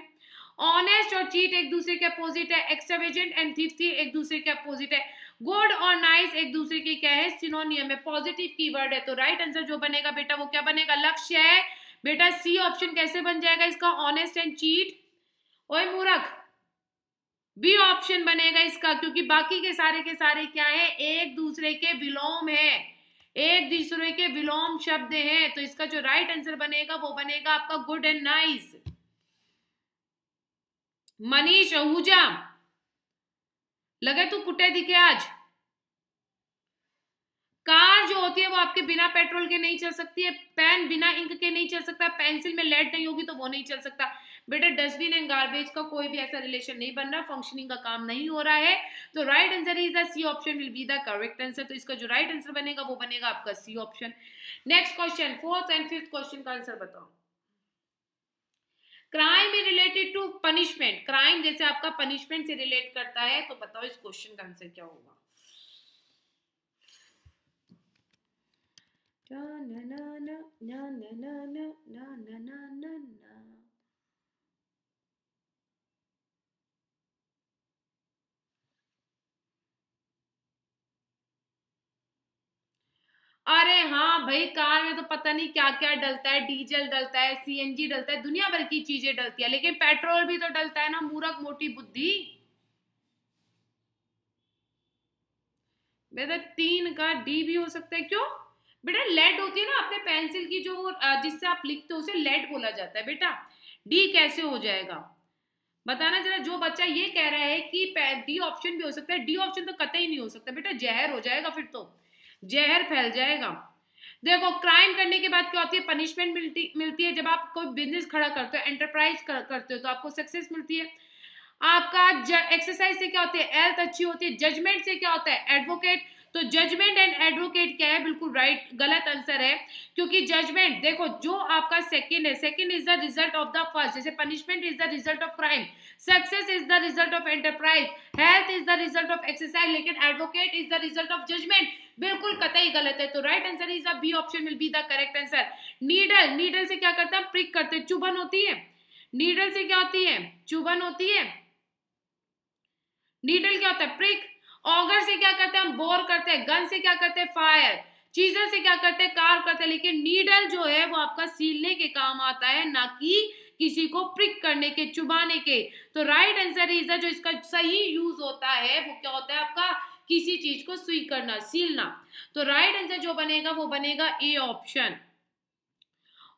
ऑनेस्ट और चीट एक दूसरे के अपोजिट है एक्सट्रावेजेंट एंड थिफ्टी एक दूसरे के अपोजिट है गुड और नाइस एक दूसरे के क्या है सिनोनियम है पॉजिटिव कीवर्ड है तो राइट right आंसर जो बनेगा बेटा वो क्या बनेगा लक्ष्य है बेटा सी ऑप्शन कैसे बन जाएगा इसका ऑनेस्ट एंड चीट ओए मूरख बी ऑप्शन बनेगा इसका क्योंकि बाकी के सारे के सारे क्या है एक दूसरे के विलोम है एक दूसरे के विलोम शब्द है तो इसका जो राइट आंसर बनेगा वो बनेगा आपका good and nice Manish Ahuja लगे तू कुटे दिखे आज कार जो होती है वो आपके बिना पेट्रोल के नहीं चल सकती है पेन बिना इंक के नहीं चल सकता पेंसिल में लेड नहीं होगी तो वो नहीं चल सकता बेटा डस्टबिन एंड गार्बेज का कोई भी ऐसा रिलेशन नहीं बन रहा फंक्शनिंग का काम नहीं हो रहा है तो right answer is the C option will be the correct answer तो इसका जो राइट right आंसर बनेगा वो बनेगा आपका C option next question fourth and fifth question का आंसर बताओ crime is related to punishment crime जैसे आपका पनिशमेंट से रिलेट करता है तो बताओ इस क्वेश्चन का आंसर क्या होगा ना ना ना ना ना ना ना ना ना ना अरे हाँ भाई कार में तो पता नहीं क्या क्या डलता है डीजल डलता है सीएनजी डलता है दुनिया भर की चीजें डलती है लेकिन पेट्रोल भी तो डलता है ना मूरख मोटी बुद्धि बेटा तीन का डी भी हो सकता है क्यों बेटा लेड होती है ना अपने पेंसिल की जो जिससे आप लिखते हो उसे लेड बोला जाता है बेटा डी कैसे हो जाएगा बताना जरा जो बच्चा ये कह रहा है कि डी ऑप्शन भी हो सकता है डी ऑप्शन तो कतई नहीं हो सकता बेटा जहर हो जाएगा फिर तो जहर फैल जाएगा देखो क्राइम करने के बाद क्या होती है पनिशमेंट मिलती मिलती है जब आप कोई बिजनेस खड़ा करते हो एंटरप्राइज कर, करते हो तो आपको सक्सेस मिलती है आपका एक्सरसाइज से क्या होती है हेल्थ अच्छी होती है जजमेंट से क्या होता है एडवोकेट तो जजमेंट एंड एडवोकेट क्या है बिल्कुल राइट right, गलत आंसर है क्योंकि जजमेंट देखो जो आपका सेकेंड है second is the result of the first जैसे punishment is the result of crime success is the result of enterprise health is the result of exercise लेकिन advocate is the result of judgment बिल्कुल कतई गलत है तो right answer is B option will be the correct answer needle needle से क्या करता है प्रिक करते चुभन होती है नीडल से क्या होती है चुभन होती है नीडल क्या होता है प्रिक ऑगर से क्या करते हैं हम बोर करते हैं गन से क्या करते हैं फायर चीजों से क्या करते हैं कार करते हैं लेकिन नीडल जो है वो आपका सीलने के काम आता है ना कि किसी को प्रिक करने के चुबाने के तो राइट आंसर इज जो इसका सही यूज होता है वो क्या होता है आपका किसी चीज को सुई करना सीलना तो राइट आंसर जो बनेगा वो बनेगा A option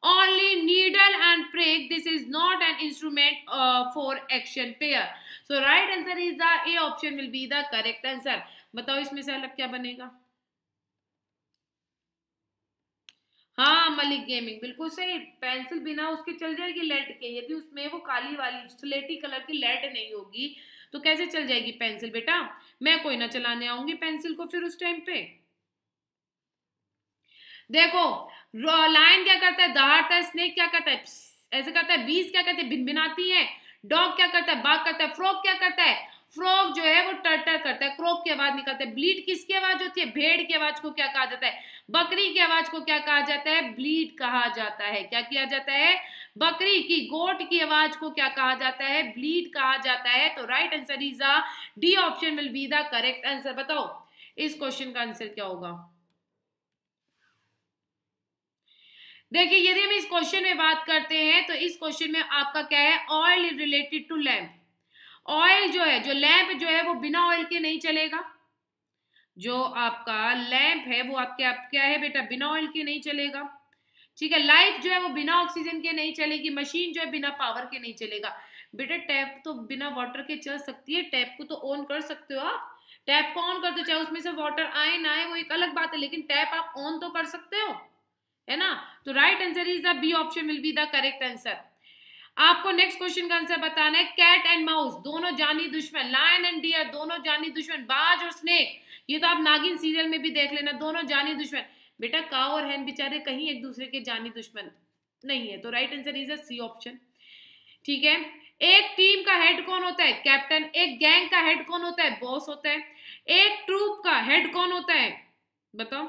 only needle and prick this is not an instrument for action pair so right answer is the A option will be the correct answer बताओ इसमें से अलग क्या बनेगा हाँ मलिक गेमिंग बिल्कुल सही पेंसिल बिना उसके चल जाएगी लेट के यदि उसमें वो काली वाली स्लेटी कलर की लेट नहीं होगी तो कैसे चल जाएगी पेंसिल बेटा मैं कोई ना चलाने आऊंगी पेंसिल को फिर उस टाइम पे देखो लाइन क्या करता है दहाड़ता है स्नेक क्या करता है ऐसे करता है बीस क्या कहते हैं भिन भिनाती है डॉग क्या करता है बाग करता है फ्रॉग क्या करता है फ्रॉग जो है वो टर्टर करता है क्रोक की आवाज निकलता है ब्लीड किसकी आवाज होती है भेड़ की आवाज को क्या कहा जाता है बकरी की आवाज को क्या कहा जाता है ब्लीड कहा जाता है क्या किया जाता है बकरी की गोट की आवाज को क्या कहा जाता है ब्लीड कहा जाता है तो right answer is D option will be the correct answer बताओ इस क्वेश्चन का आंसर क्या होगा देखिए यदि हम इस क्वेश्चन में बात करते हैं तो इस क्वेश्चन में आपका क्या है oil related to lamp oil जो है जो लैम्प जो है वो बिना ऑयल के नहीं चलेगा जो आपका लैम्प है वो आपके आप क्या है बेटा बिना ऑयल के नहीं चलेगा ठीक है लाइफ जो है वो बिना ऑक्सीजन के नहीं चलेगी मशीन जो है बिना पावर के नहीं चलेगा बेटा टैप तो बिना वाटर के चल सकती है टैप को तो ऑन कर सकते हो आप टैप को ऑन कर दो चाहे उसमें से वाटर आए ना आए वो एक अलग बात है लेकिन टैप आप ऑन तो कर सकते हो है ना तो right answer is the B option will be the correct answer आपको नेक्स्ट क्वेश्चन का आंसर बताना है कैट एंड माउस दोनों जानी दुश्मन लायन एंड डियर दोनों जानी दुश्मन बाज और स्नेक ये तो आप नागिन सीरियल में भी देख लेना दोनों जानी दुश्मन बेटा काओ और हैन बेचारे कहीं एक दूसरे के जानी दुश्मन नहीं है तो right answer is a C option ठीक है एक टीम का हेड कौन होता है कैप्टन एक गैंग का हेड कौन होता है बॉस होता है एक ट्रूप का हेड कौन होता है बताओ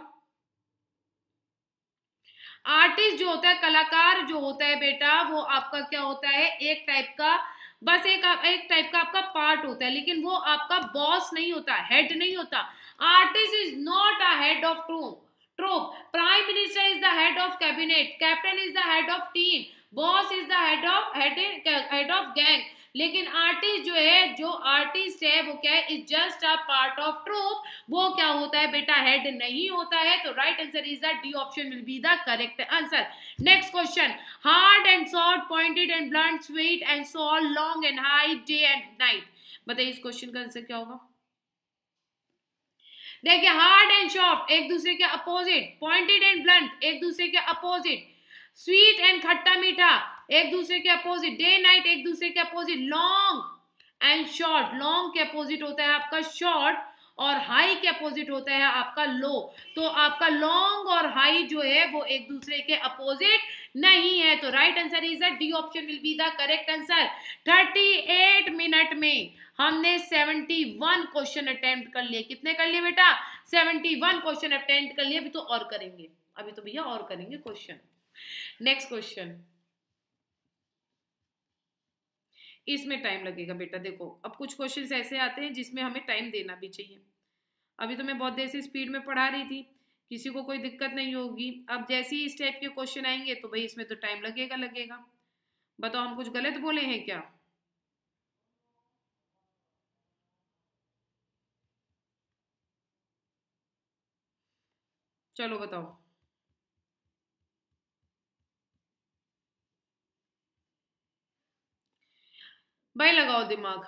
आर्टिस्ट जो होता है कलाकार जो होता है बेटा वो आपका क्या होता है एक टाइप का बस एक एक टाइप का आपका पार्ट होता है लेकिन वो आपका बॉस नहीं होता हेड नहीं होता artist is not a head of troop troop prime minister is the head of cabinet captain is the head of team boss is the head of head of gang लेकिन artist जो है जो artist है वो क्या है is just a part of troop वो क्या होता है बेटा हेड नहीं होता है तो right answer is the D option will be the correct answer next question hard and soft pointed and blunt sweet and sour long and high day and night बताइए इस क्वेश्चन का आंसर क्या होगा देखिए हार्ड एंड सॉफ्ट एक दूसरे के opposite pointed and blunt एक दूसरे के अपोजिट स्वीट एंड खट्टा मीठा एक दूसरे के अपोजिट डे नाइट एक दूसरे के opposite long and short long के अपोजिट होता है आपका शॉर्ट और हाई के अपोजिट होता है आपका लो तो आपका लॉन्ग और हाई जो है वो एक दूसरे के अपोजिट नहीं है तो right answer is the D option will be the correct answer 38 minute में हमने 71 क्वेश्चन अटेम्प्ट कर लिए कितने कर लिए बेटा 71 क्वेश्चन अटेम्प्ट कर लिए अभी तो और करेंगे अभी तो भैया और करेंगे क्वेश्चन नेक्स्ट क्वेश्चन इसमें टाइम लगेगा बेटा देखो अब कुछ क्वेश्चन ऐसे आते हैं जिसमें हमें टाइम देना भी चाहिए अभी तो मैं बहुत देर से स्पीड में पढ़ा रही थी किसी को कोई दिक्कत नहीं होगी अब जैसे ही इस टाइप के क्वेश्चन आएंगे तो भाई इसमें तो टाइम लगेगा लगेगा बताओ हम कुछ गलत बोले हैं क्या चलो बताओ भाई लगाओ दिमाग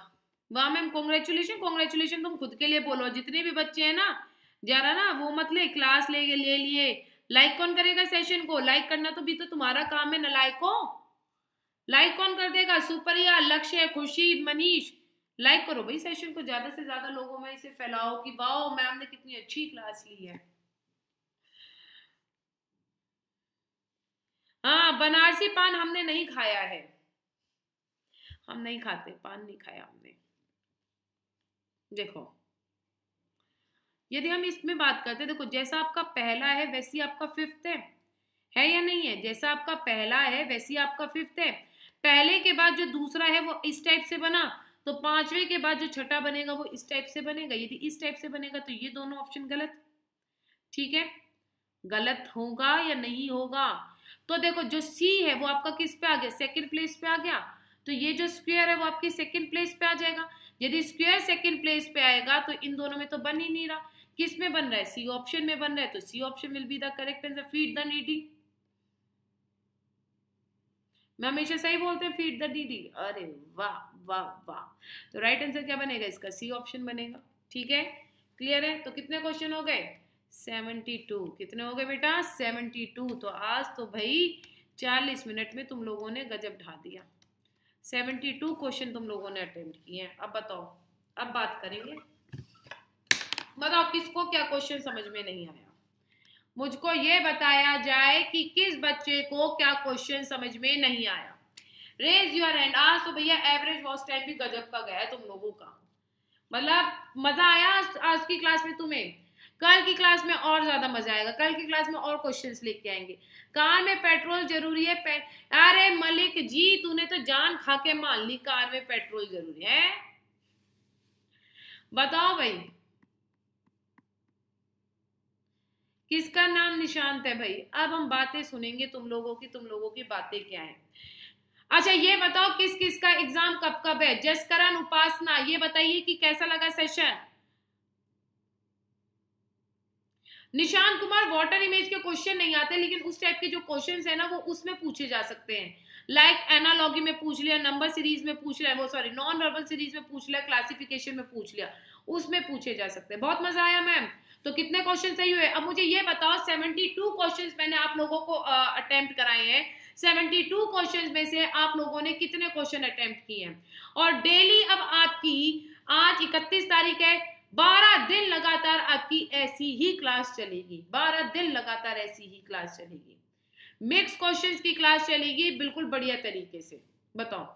वाह मैम कॉन्ग्रेचुलेशन कॉन्ग्रेचुलेशन तुम खुद के लिए बोलो जितने भी बच्चे हैं ना जरा ना वो मत ले क्लास ले ले लिए लाइक कौन करेगा सेशन को लाइक करना तो भी तो तुम्हारा काम है ना लाइक हो लाइक कौन कर देगा सुपरिया लक्ष्य खुशी मनीष लाइक करो भाई सेशन को ज्यादा से ज्यादा लोगों में इसे फैलाओ कि वाह मैम ने कितनी अच्छी क्लास ली है हाँ बनारसी पान हमने नहीं खाया है हम नहीं खाते पान नहीं खाया हमने देखो यदि हम इसमें बात करते देखो जैसा आपका पहला है वैसी आपका फिफ्थ है है या नहीं है जैसा आपका पहला है वैसी आपका फिफ्थ है पहले के बाद जो दूसरा है वो इस टाइप से बना तो पांचवे के बाद जो छठा बनेगा वो इस टाइप से बनेगा यदि इस टाइप से बनेगा तो ये दोनों ऑप्शन गलत ठीक है गलत होगा या नहीं होगा तो देखो जो सी है वो आपका किस पे आ गया सेकंड प्लेस पे आ गया तो ये जो स्क्वेयर है वो आपके सेकेंड प्लेस पे आ जाएगा यदि स्क्वेयर सेकेंड प्लेस पे आएगा तो इन दोनों में तो बन ही नहीं रहा किस में बन रहा है सी ऑप्शन में बन रहा है तो C option will be the correct answer feed the needy मैं हमेशा सही बोलते हैं फीड द डीडी अरे वाह वाह वाह तो राइट आंसर क्या बनेगा इसका सी ऑप्शन बनेगा ठीक है क्लियर है तो कितने क्वेश्चन हो गए 72 कितने हो गए बेटा 72 तो आज तो भाई 40 मिनट में तुम लोगों ने गजब ढा दिया सेवेंटी टू क्वेश्चन तुम लोगों ने अटेम्प्ट किए हैं अब बताओ अब बात करेंगे बताओ किसको क्या क्वेश्चन समझ में नहीं आया मुझको ये बताया जाए कि किस बच्चे को क्या क्वेश्चन समझ में नहीं आया रेज यूर एंड आज तो भैया एवरेज वॉच टाइम भी गजब का गया तुम लोगों का मतलब मजा आया आज, आज की क्लास में तुम्हें कल की क्लास में और ज़्यादा मजा आएगा कल की क्लास में और क्वेश्चंस लेके आएंगे कार में पेट्रोल जरूरी है पे... अरे मलिक जी तूने तो जान खा के मान ली कार में पेट्रोल जरूरी है बताओ भाई किसका नाम निशांत है भाई अब हम बातें सुनेंगे तुम लोगों की तुम लोगों की बातें क्या है अच्छा ये बताओ किस किस का एग्जाम कब कब है जसकरण उपासना ये बताइए कि कैसा लगा session Nishan Kumar water image के क्वेश्चन नहीं आते लेकिन उस टाइप के जो क्वेश्चन है ना वो उसमें पूछे जा सकते हैं लाइक like, एनालॉगी में पूछ लिया नंबर सीरीज में पूछ लिया वो सॉरी नॉन वर्बल सीरीज में पूछ लिया क्लासिफिकेशन में पूछ लिया उसमें पूछे जा सकते हैं बहुत मजा आया मैम तो कितने क्वेश्चन सही हुए अब मुझे ये बताओ सेवेंटी टू क्वेश्चन मैंने आप लोगों को अटेम्प्ट कराए हैं सेवेंटी टू क्वेश्चन में से आप लोगों ने कितने क्वेश्चन अटेम्प्ट किए हैं और डेली अब आपकी आज इकतीस तारीख है बारह दिन लगातार आपकी ऐसी ही क्लास चलेगी बारह दिन लगातार ऐसी ही क्लास चलेगी मिक्स क्वेश्चंस की क्लास चलेगी बिल्कुल बढ़िया तरीके से बताओ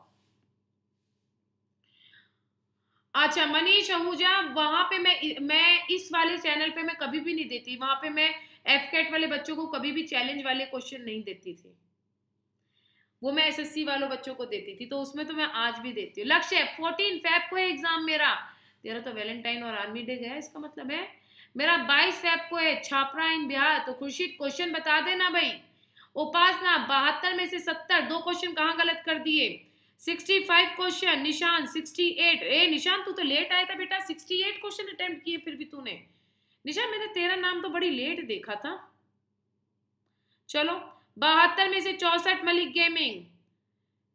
अच्छा मनीष आहूजा वहां पे मैं मैं इस वाले चैनल पे मैं कभी भी नहीं देती वहां पे मैं एफकेट वाले बच्चों को कभी भी चैलेंज वाले क्वेश्चन नहीं देती थी वो मैं एसएससी वालों बच्चों को देती थी तो उसमें तो मैं आज भी देती हूँ लक्ष्य फोर्टीन फेब को एग्जाम मेरा तेरह तो वैलेंटाइन और आर्मी डे गया इसका मतलब है मेरा बाईस फैब को है छापरा इन बिहार तो खुर्शीद क्वेश्चन बता देना भाई उपासना बहत्तर में से सत्तर दो क्वेश्चन कहाँ गलत कर दिए sixty five question Nishan sixty eight ए निशान तू तो लेट आया था बेटा सिक्सटी एट क्वेश्चन अटेम्प्ट किए फिर भी तूने निशान मैंने तेरा नाम तो बड़ी लेट देखा था चलो बहत्तर में से चौसठ मलिक गेमिंग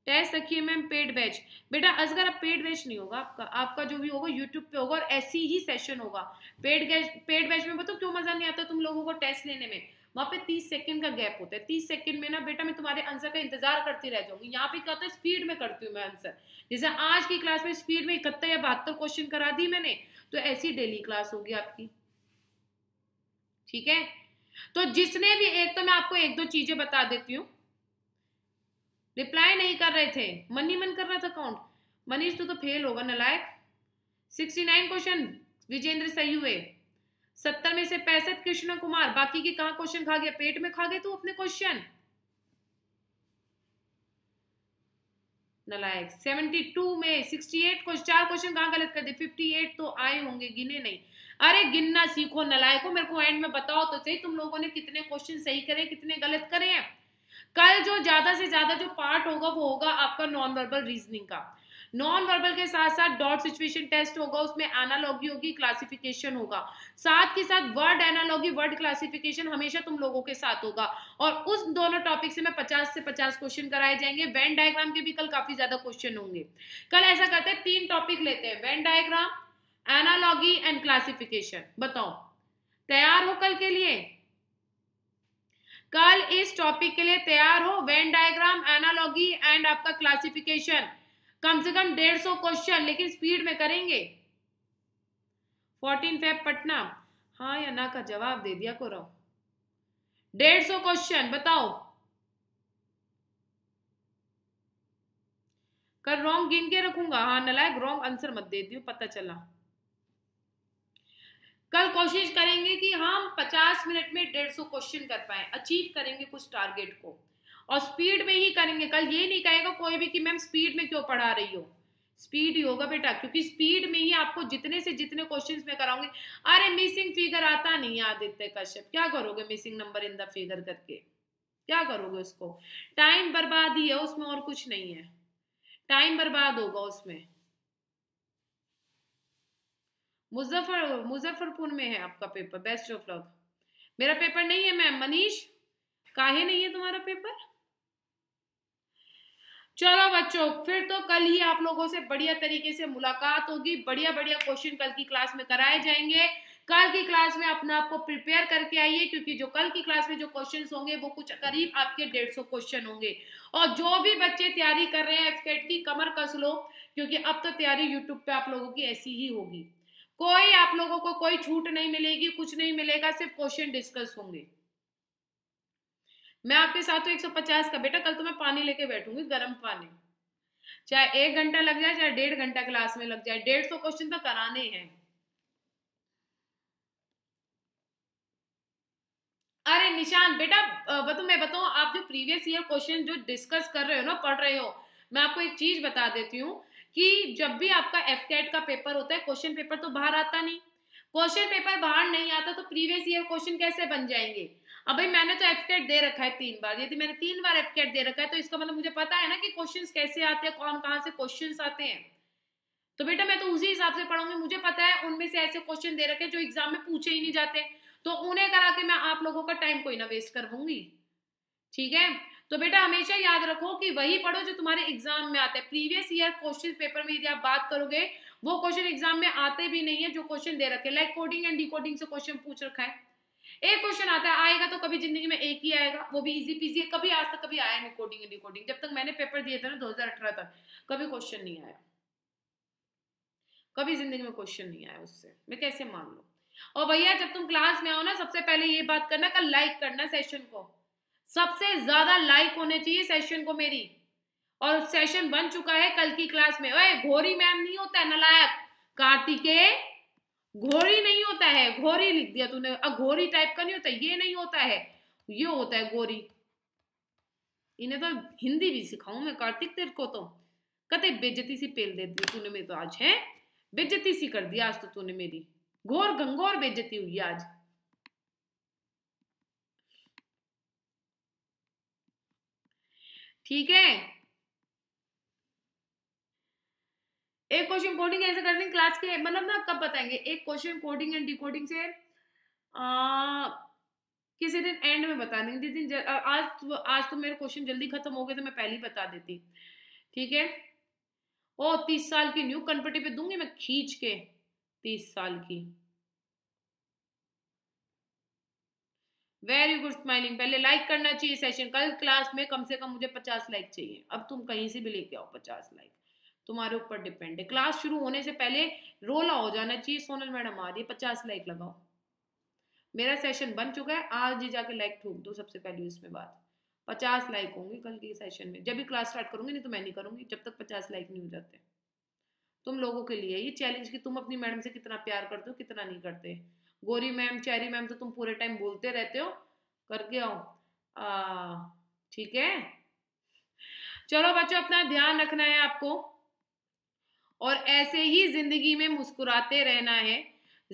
टेस्ट रखिए मैम पेड बैच बेटा अजगर अब पेड बैच नहीं होगा आपका आपका जो भी होगा यूट्यूब पे होगा और ऐसी ही सेशन होगा पेड पेड बैच में बताओ क्यों मजा नहीं आता तुम लोगों को टेस्ट लेने में वहाँ पे तीस सेकंड का गैप होता है तीस सेकंड में ना बेटा मैं तुम्हारे आंसर का इंतजार करती रह जाऊंगी यहाँ पे क्या होता है स्पीड में करती हूँ मैं आंसर जैसे आज की क्लास में स्पीड में इकहत्तर या बहत्तर क्वेश्चन करा दी मैंने तो ऐसी डेली क्लास होगी आपकी ठीक है तो जिसने भी एक तो मैं आपको एक दो चीजें बता देती हूँ रिप्लाई नहीं कर रहे थे मन ही मन कर रहा था काउंट मनीष तो, तो फेल होगा नलायक सिक्सटी नाइन क्वेश्चन विजेंद्र सही हुए सत्तर में से पैंसठ कृष्ण कुमार बाकी के कहा क्वेश्चन खा गया पेट में खा गए तू अपने क्वेश्चन नलायक टू में एट क्वेश्चन चार क्वेश्चन कहाँ गलत कर दे एट तो आए होंगे गिने नहीं अरे गिनना सीखो नलायको मेरे को एंड में बताओ तो सही तुम लोगों ने कितने क्वेश्चन सही करे कितने गलत करे हैं कल जो ज्यादा से ज्यादा जो पार्ट होगा वो होगा आपका नॉन वर्बल रीजनिंग का नॉन वर्बल के साथ साथ डॉट सिचुएशन टेस्ट होगा उसमें एनालॉगी होगी क्लासिफिकेशन होगा साथ के साथ वर्ड एनालॉगी वर्ड क्लासिफिकेशन हमेशा तुम लोगों के साथ होगा और उस दोनों टॉपिक से मैं 50 से 50 क्वेश्चन कराए जाएंगे वेन डायग्राम के भी कल काफी ज्यादा क्वेश्चन होंगे कल ऐसा करते हैं तीन टॉपिक लेते हैं Venn diagram analogy and classification बताओ तैयार हो कल के लिए कल इस टॉपिक के लिए तैयार हो वेन डायग्राम एनालॉगी एंड आपका क्लासिफिकेशन कम से कम डेढ़ सौ क्वेश्चन लेकिन स्पीड में करेंगे फोर्टीन फेब पटना हाँ या ना का जवाब दे दिया करो डेढ़ सौ क्वेश्चन बताओ कल रॉन्ग गिन के रखूंगा हाँ नलायक रॉन्ग आंसर मत दे दियो पता चला कल कोशिश करेंगे कि हम 50 मिनट में 150 क्वेश्चन कर पाए अचीव करेंगे कुछ टारगेट को और स्पीड में ही करेंगे कल ये नहीं कहेगा कोई भी कि मैम स्पीड में क्यों पढ़ा रही हो स्पीड ही होगा बेटा क्योंकि स्पीड में ही आपको जितने से जितने क्वेश्चन में कराऊंगी अरे मिसिंग फिगर आता नहीं है आदित्य कश्यप क्या करोगे missing number in the figure करके क्या करोगे उसको टाइम बर्बाद ही है उसमें और कुछ नहीं है टाइम बर्बाद होगा उसमें मुजफ्फर मुजफ्फरपुर में है आपका पेपर बेस्ट ऑफ लक मेरा पेपर नहीं है मैम मनीष काहे नहीं है तुम्हारा पेपर चलो बच्चों फिर तो कल ही आप लोगों से बढ़िया तरीके से मुलाकात होगी बढ़िया बढ़िया क्वेश्चन कल की क्लास में कराए जाएंगे कल की क्लास में अपना आपको प्रिपेयर करके आइए क्योंकि जो कल की क्लास में जो क्वेश्चंस होंगे वो कुछ करीब आपके डेढ़ सौ क्वेश्चन होंगे और जो भी बच्चे तैयारी कर रहे हैं एफकेट की कमर कस लो क्योंकि अब तो तैयारी यूट्यूब पे आप लोगों की ऐसी ही होगी कोई आप लोगों को कोई छूट नहीं मिलेगी कुछ नहीं मिलेगा सिर्फ क्वेश्चन डिस्कस होंगे मैं आपके साथ हूँ 150 का बेटा कल तो मैं पानी लेके बैठूंगी गर्म पानी चाहे एक घंटा लग जाए चाहे डेढ़ घंटा क्लास में लग जाए डेढ़ सौ क्वेश्चन तो कराने हैं अरे निशान बेटा बताऊ मैं बताऊ आप जो प्रीवियस ईयर क्वेश्चन जो डिस्कस कर रहे हो ना पढ़ रहे हो मैं आपको एक चीज बता देती हूँ कि जब भी आपका एफ कैट का पेपर होता है क्वेश्चन पेपर तो बाहर आता नहीं क्वेश्चन पेपर बाहर नहीं आता तो प्रीवियस ईयर क्वेश्चन कैसे बन जाएंगे अब भाई मैंने तो एफ कैट दे रखा है तीन बार यदि मैंने तीन बार एफ कैट दे रखा है तो इसका मतलब मुझे पता है ना कि क्वेश्चन कैसे आते हैं कौन कहाँ से क्वेश्चन आते हैं तो बेटा मैं तो उसी हिसाब से पढ़ूंगी मुझे पता है उनमें से ऐसे क्वेश्चन दे रखे जो एग्जाम में पूछे ही नहीं जाते तो उन्हें करा के मैं आप लोगों का टाइम कोई ना वेस्ट करवाऊंगी ठीक है तो बेटा हमेशा याद रखो कि वही पढ़ो जो तुम्हारे एग्जाम में आते हैं प्रीवियस ईयर क्वेश्चन पेपर में यदि आप बात करोगे वो क्वेश्चन एग्जाम में आते भी नहीं है जो क्वेश्चन दे रखे लाइक कोडिंग एंड डी से क्वेश्चन पूछ रखा है एक क्वेश्चन आता है आएगा तो कभी जिंदगी में एक ही आएगा वो भी इजी पीजी कभी आज तक कभी आया नहीं कोडिंग एंड डी जब तक मैंने पेपर दिए थे ना दो तक कभी क्वेश्चन नहीं आया कभी जिंदगी में क्वेश्चन नहीं आया उससे मैं कैसे मान लू और भैया जब तुम क्लास में आओ ना सबसे पहले ये बात करना कल कर लाइक करना सेशन को सबसे ज्यादा लाइक होने चाहिए सेशन को मेरी और सेशन बन चुका है कल की क्लास में ओए घोरी मैम नहीं होता है नलायक कार्तिके घोरी नहीं होता है घोरी लिख दिया तूने अब घोरी टाइप का नहीं होता ये नहीं होता है ये होता है घोरी इन्हें तो हिंदी भी सिखाऊं मैं कार्तिक तेरे को तो कते बेजती सी पेल दे दी तूने मेरे तो आज है बेजती सी कर दिया आज तो तूने मेरी घोर गंगोर बेजती हुई आज ठीक है एक क्वेश्चन कोडिंग ऐसे करने क्लास के मतलब ना कब बताएंगे एक क्वेश्चन कोडिंग एंड डिकोडिंग से आ, किसी दिन एंड में बता देंगे जिस दिन आज तो, आज तो मेरे क्वेश्चन जल्दी खत्म हो गए तो मैं पहले ही बता देती ठीक है ओ तीस साल की न्यू कनपट्टी पे दूंगी मैं खींच के तीस साल की वेरी गुड स्माइलिंग पहले लाइक करना चाहिए सेशन कल क्लास में कम से कम मुझे पचास लाइक चाहिए अब तुम कहीं से भी लेके आओ पचास लाइक तुम्हारे ऊपर डिपेंड है क्लास शुरू होने से पहले रोला हो जाना चाहिए सोनल मैडम आ रही है पचास लाइक लगाओ मेरा सेशन बन चुका है आज ही जाके लाइक ठोक दो सबसे पहले उसमें बात पचास लाइक होंगे कल के सेशन में जब भी क्लास स्टार्ट करूंगी नहीं तो मैं नहीं करूंगी जब तक पचास लाइक नहीं हो जाते तुम लोगों के लिए ये चैलेंज कि तुम अपनी मैडम से कितना प्यार करते हो कितना नहीं करते गोरी मैम चैरी मैम तो तुम पूरे टाइम बोलते रहते हो करके आओ ठीक है चलो बच्चों अपना ध्यान रखना है आपको और ऐसे ही जिंदगी में मुस्कुराते रहना है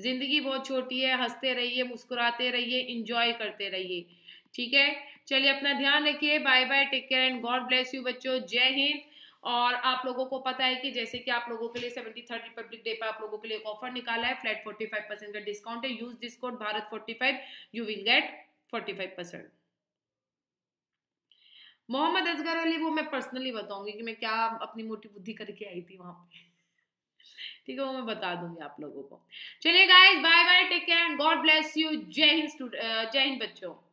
जिंदगी बहुत छोटी है हंसते रहिए मुस्कुराते रहिए इंजॉय करते रहिए ठीक है चलिए अपना ध्यान रखिए bye bye take care and God bless you बच्चों जय हिंद और आप लोगों को पता है कि जैसे कि आप लोगों के लिए सेवेंटी थर्ड रिपब्लिक डे पर आप लोगों के लिए एक ऑफर निकाला है फ्लैट फोर्टी फाइव परसेंट का डिस्काउंट है use this code Bharat forty five you will get forty five percent Mohammad Asgar Ali वो मैं पर्सनली बताऊंगी कि मैं क्या अपनी मोटी बुद्धि करके आई थी वहां पे ठीक है वो मैं बता दूंगी आप लोगों को चलिए guys bye bye take care and God bless you जय हिंद जय हिंद बच्चों